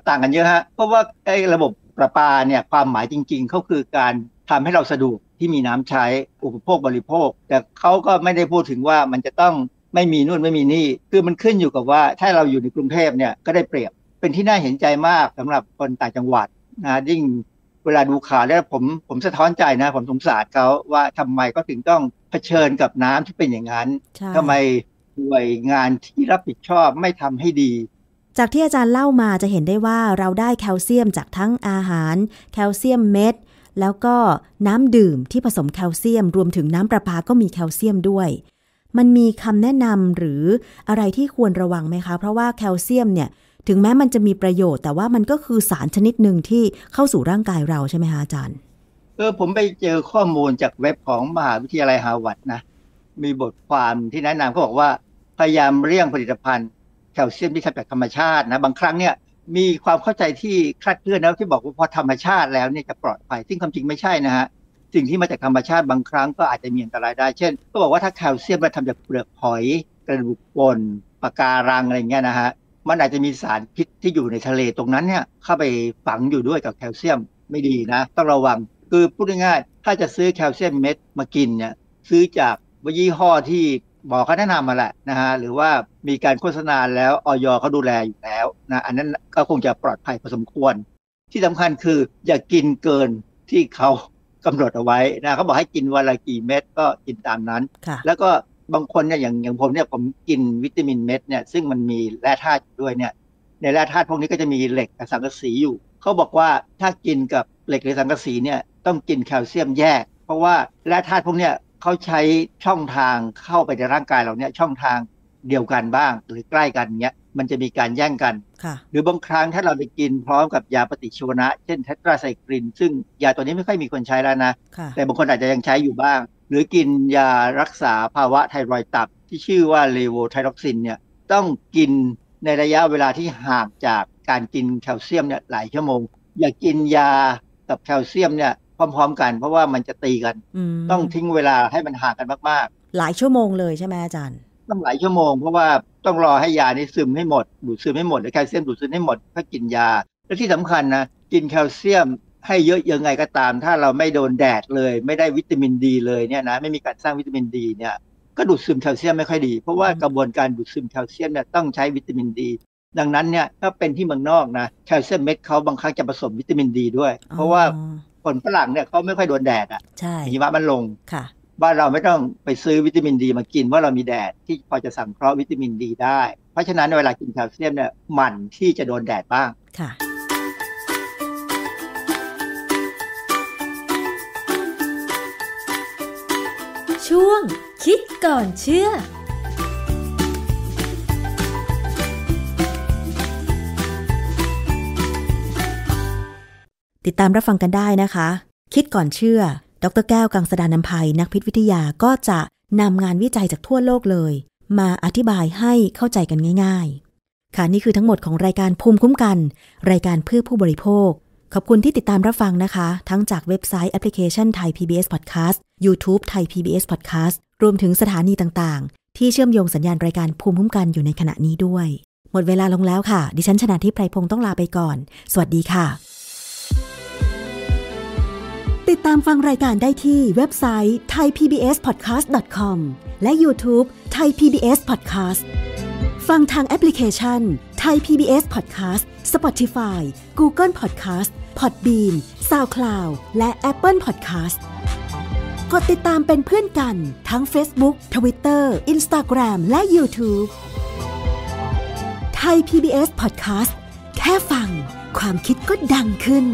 [SPEAKER 7] ต่างกันเยอะฮะ เพราะว่าไอ้ระบบประปาเนี่ยความหมายจริงๆเขาคือการทำให้เราสะดวกที่มีน้ำใช้อุปโภคบริโภค แต่เขาก็ไม่ได้พูดถึงว่ามันจะต้องไม่มีนู่นไม่มีนี่คือมันขึ้นอยู่กับว่า ถ้าเราอยู่ในกรุงเทพเนี่ยก็ได้เปรียบเป็นที่น่าเห็นใจมากสำหรับคนต่างจังหวัดนะยิ่งเวลาดูข่าวแล้วผมผมสะท้อนใจนะ ผมสงสารเขาว่าทำไมก็ถึงต้องเผชิญกับน้ำที่เป็นอย่างนั้นทำไมหน่วยงานที่รับผิดชอบไม่ทำให้ดี
[SPEAKER 1] จากที่อาจารย์เล่ามาจะเห็นได้ว่าเราได้แคลเซียมจากทั้งอาหารแคลเซียมเม็ดแล้วก็น้ำดื่มที่ผสมแคลเซียมรวมถึงน้ำประปาก็มีแคลเซียมด้วย มันมีคำแนะนำหรืออะไรที่ควรระวังไหมคะเพราะว่าแคลเซียมเนี่ยถึงแม้มันจะมีประโยชน์ แต่ว่ามันก็คือสารชนิดหนึ่งที่เข้าสู่ร่างกายเราใช่ไหมคะอาจารย์
[SPEAKER 7] เออผมไปเจอข้อมูลจากเว็บของมหาวิทยาลัยฮาร์วาร์ดนะมีบทความที่แนะนำเขาบอกว่าพยายามเลี่ยงผลิตภัณฑ์ แคลเซียมที่ทำจากธรรมชาตินะบางครั้งเนี่ยมีความเข้าใจที่คลาดเคลื่อนแล้วที่บอกว่าพอธรรมชาติแล้วเนี่ยจะปลอดภัยซึ่งความจริงไม่ใช่นะฮะสิ่งที่มาจากธรรมชาติบางครั้งก็อาจจะมีอันตรายได้เช่น ก็บอกว่าถ้าแคลเซียมมาทำจากเปลือกหอยกระดูกปนปะการังอะไรเงี้ยนะฮะมันอาจจะมีสารพิษที่อยู่ในทะเลตรงนั้นเนี่ยเข้าไปฝังอยู่ด้วยกับแคลเซียมไม่ดีนะ ต้องระวังคือพูดง่ายๆถ้าจะซื้อแคลเซียมเม็ดมากินเนี่ยซื้อจากยี่ห้อที่หมอเขาแนะนำมาแหละนะฮะหรือว่ามีการโฆษณาแล้วออยเขาดูแลอยู่แล้วนะอันนั้นก็คงจะปลอดภัยพอสมควร ที่สำคัญคืออย่ากินเกินที่เขากำหนดเอาไว้นะเขาบอกให้กินวันละกี่เม็ดก็กินตามนั้น แล้วก็บางคนเนี่ยอย่างอย่างผมเนี่ยผมกินวิตามินเม็ดเนี่ยซึ่งมันมีแร่ธาตุด้วยเนี่ยในแร่ธาตุพวกนี้ก็จะมีเหล็กกับสังกะสีอยู่เขาบอกว่าถ้ากินกับเหล็กหรือสังกะสีเนี่ยต้องกินแคลเซียมแยก เพราะว่าแร่ธาตุพวกเนี้ยเขาใช้ช่องทางเข้าไปในร่างกายเราเนี่ย ช่องทางเดียวกันบ้างหรือใกล้กันเนี่ยมันจะมีการแย่งกันหรือบางครั้งถ้าเราไปกินพร้อมกับยาปฏิชีวนะ เช่นเทตราไซคลิน ซึ่งยาตัวนี้ไม่ค่อยมีคนใช้แล้วนะ แต่บางคนอาจจะยังใช้อยู่บ้าง หรือกินยารักษาภาวะไทรอยตับที่ชื่อว่าเลโวไทรอกซินเนี่ยต้องกินในระยะเวลาที่ห่างจากการกินแคลเซียมเนี่ยหลายชั่วโมงอย่ากกินยากับแคลเซียมเนี่ยพร้อมๆ กันเพราะว่ามันจะตีกัน ต้องทิ้งเวลาให้มันห่างกันมาก
[SPEAKER 1] ๆ หลายชั่วโมงเลยใช่ไหมอาจารย์
[SPEAKER 7] ต้องหลายชั่วโมงเพราะว่าต้องรอให้ยานี้ซึมให้หมดดูดซึมให้หมดแล้วแคลเซียมดูดซึมให้หมดถ้ากินยา และที่สำคัญนะกินแคลเซียมให้เยอะยังไงก็ตาม ถ้าเราไม่โดนแดดเลย ไม่ได้วิตามินดีเลยเนี่ยนะไม่มีการสร้างวิตามินดีเนี่ยก็ดูดซึมแคลเซียมไม่ค่อยดีเพราะว่ากระบวนการดูดซึมแคลเซียมเนี่ยต้องใช้วิตามินดี ดังนั้นเนี่ยถ้าเป็นที่เมืองนอกนะแคลเซียมเม็ดเขาบางครั้งจะผสมวิตามินดีด้วย เพราะว่านฝรั่งเนี่ยเขาไม่ค่อยโดนแดดอ่ะใช่หิมะมันลง ค่ะบ้านเราไม่ต้องไปซื้อวิตามินดีมากินว่าเรามีแดด ที่พอจะสังเคราะห์วิตามินดีได้ เพราะฉะนั้นเวลากินแคลเซียมเนี่ยหมั่นที่จะโดนแดดบ้าง
[SPEAKER 1] ค่ะ ช่วงคิดก่อนเชื่อติดตามรับฟังกันได้นะคะ คิดก่อนเชื่อ ดรแก้วกังสดานนภัย นักพิษวิทยาก็จะนำงานวิจัยจากทั่วโลกเลย มาอธิบายให้เข้าใจกันง่ายๆ ค่ะ นี่คือทั้งหมดของรายการภูมิคุ้มกัน รายการเพื่อผู้บริโภค ขอบคุณที่ติดตามรับฟังนะคะ ทั้งจากเว็บไซต์แอปพลิเคชันไทย PBS Podcast YouTube ไทย PBS Podcast รวมถึงสถานีต่าง ๆ ที่เชื่อมโยงสัญญาณรายการภูมิคุ้มกันอยู่ในขณะนี้ด้วย หมดเวลาลงแล้วค่ะ ดิฉันชนะทิพไพรพงศ์ต้องลาไปก่อน สวัสดีค่ะติดตามฟังรายการได้ที่เว็บไซต์ thaipbspodcast.com และ YouTube Thai PBS Podcast ฟังทางแอปพลิเคชัน Thai PBS Podcast Spotify Google Podcast Podbean SoundCloud และ Apple Podcast กดติดตามเป็นเพื่อนกัน ทั้ง Facebook Twitter Instagram และ YouTube ไทย PBS Podcast แค่ฟัง ความคิดก็ดังขึ้น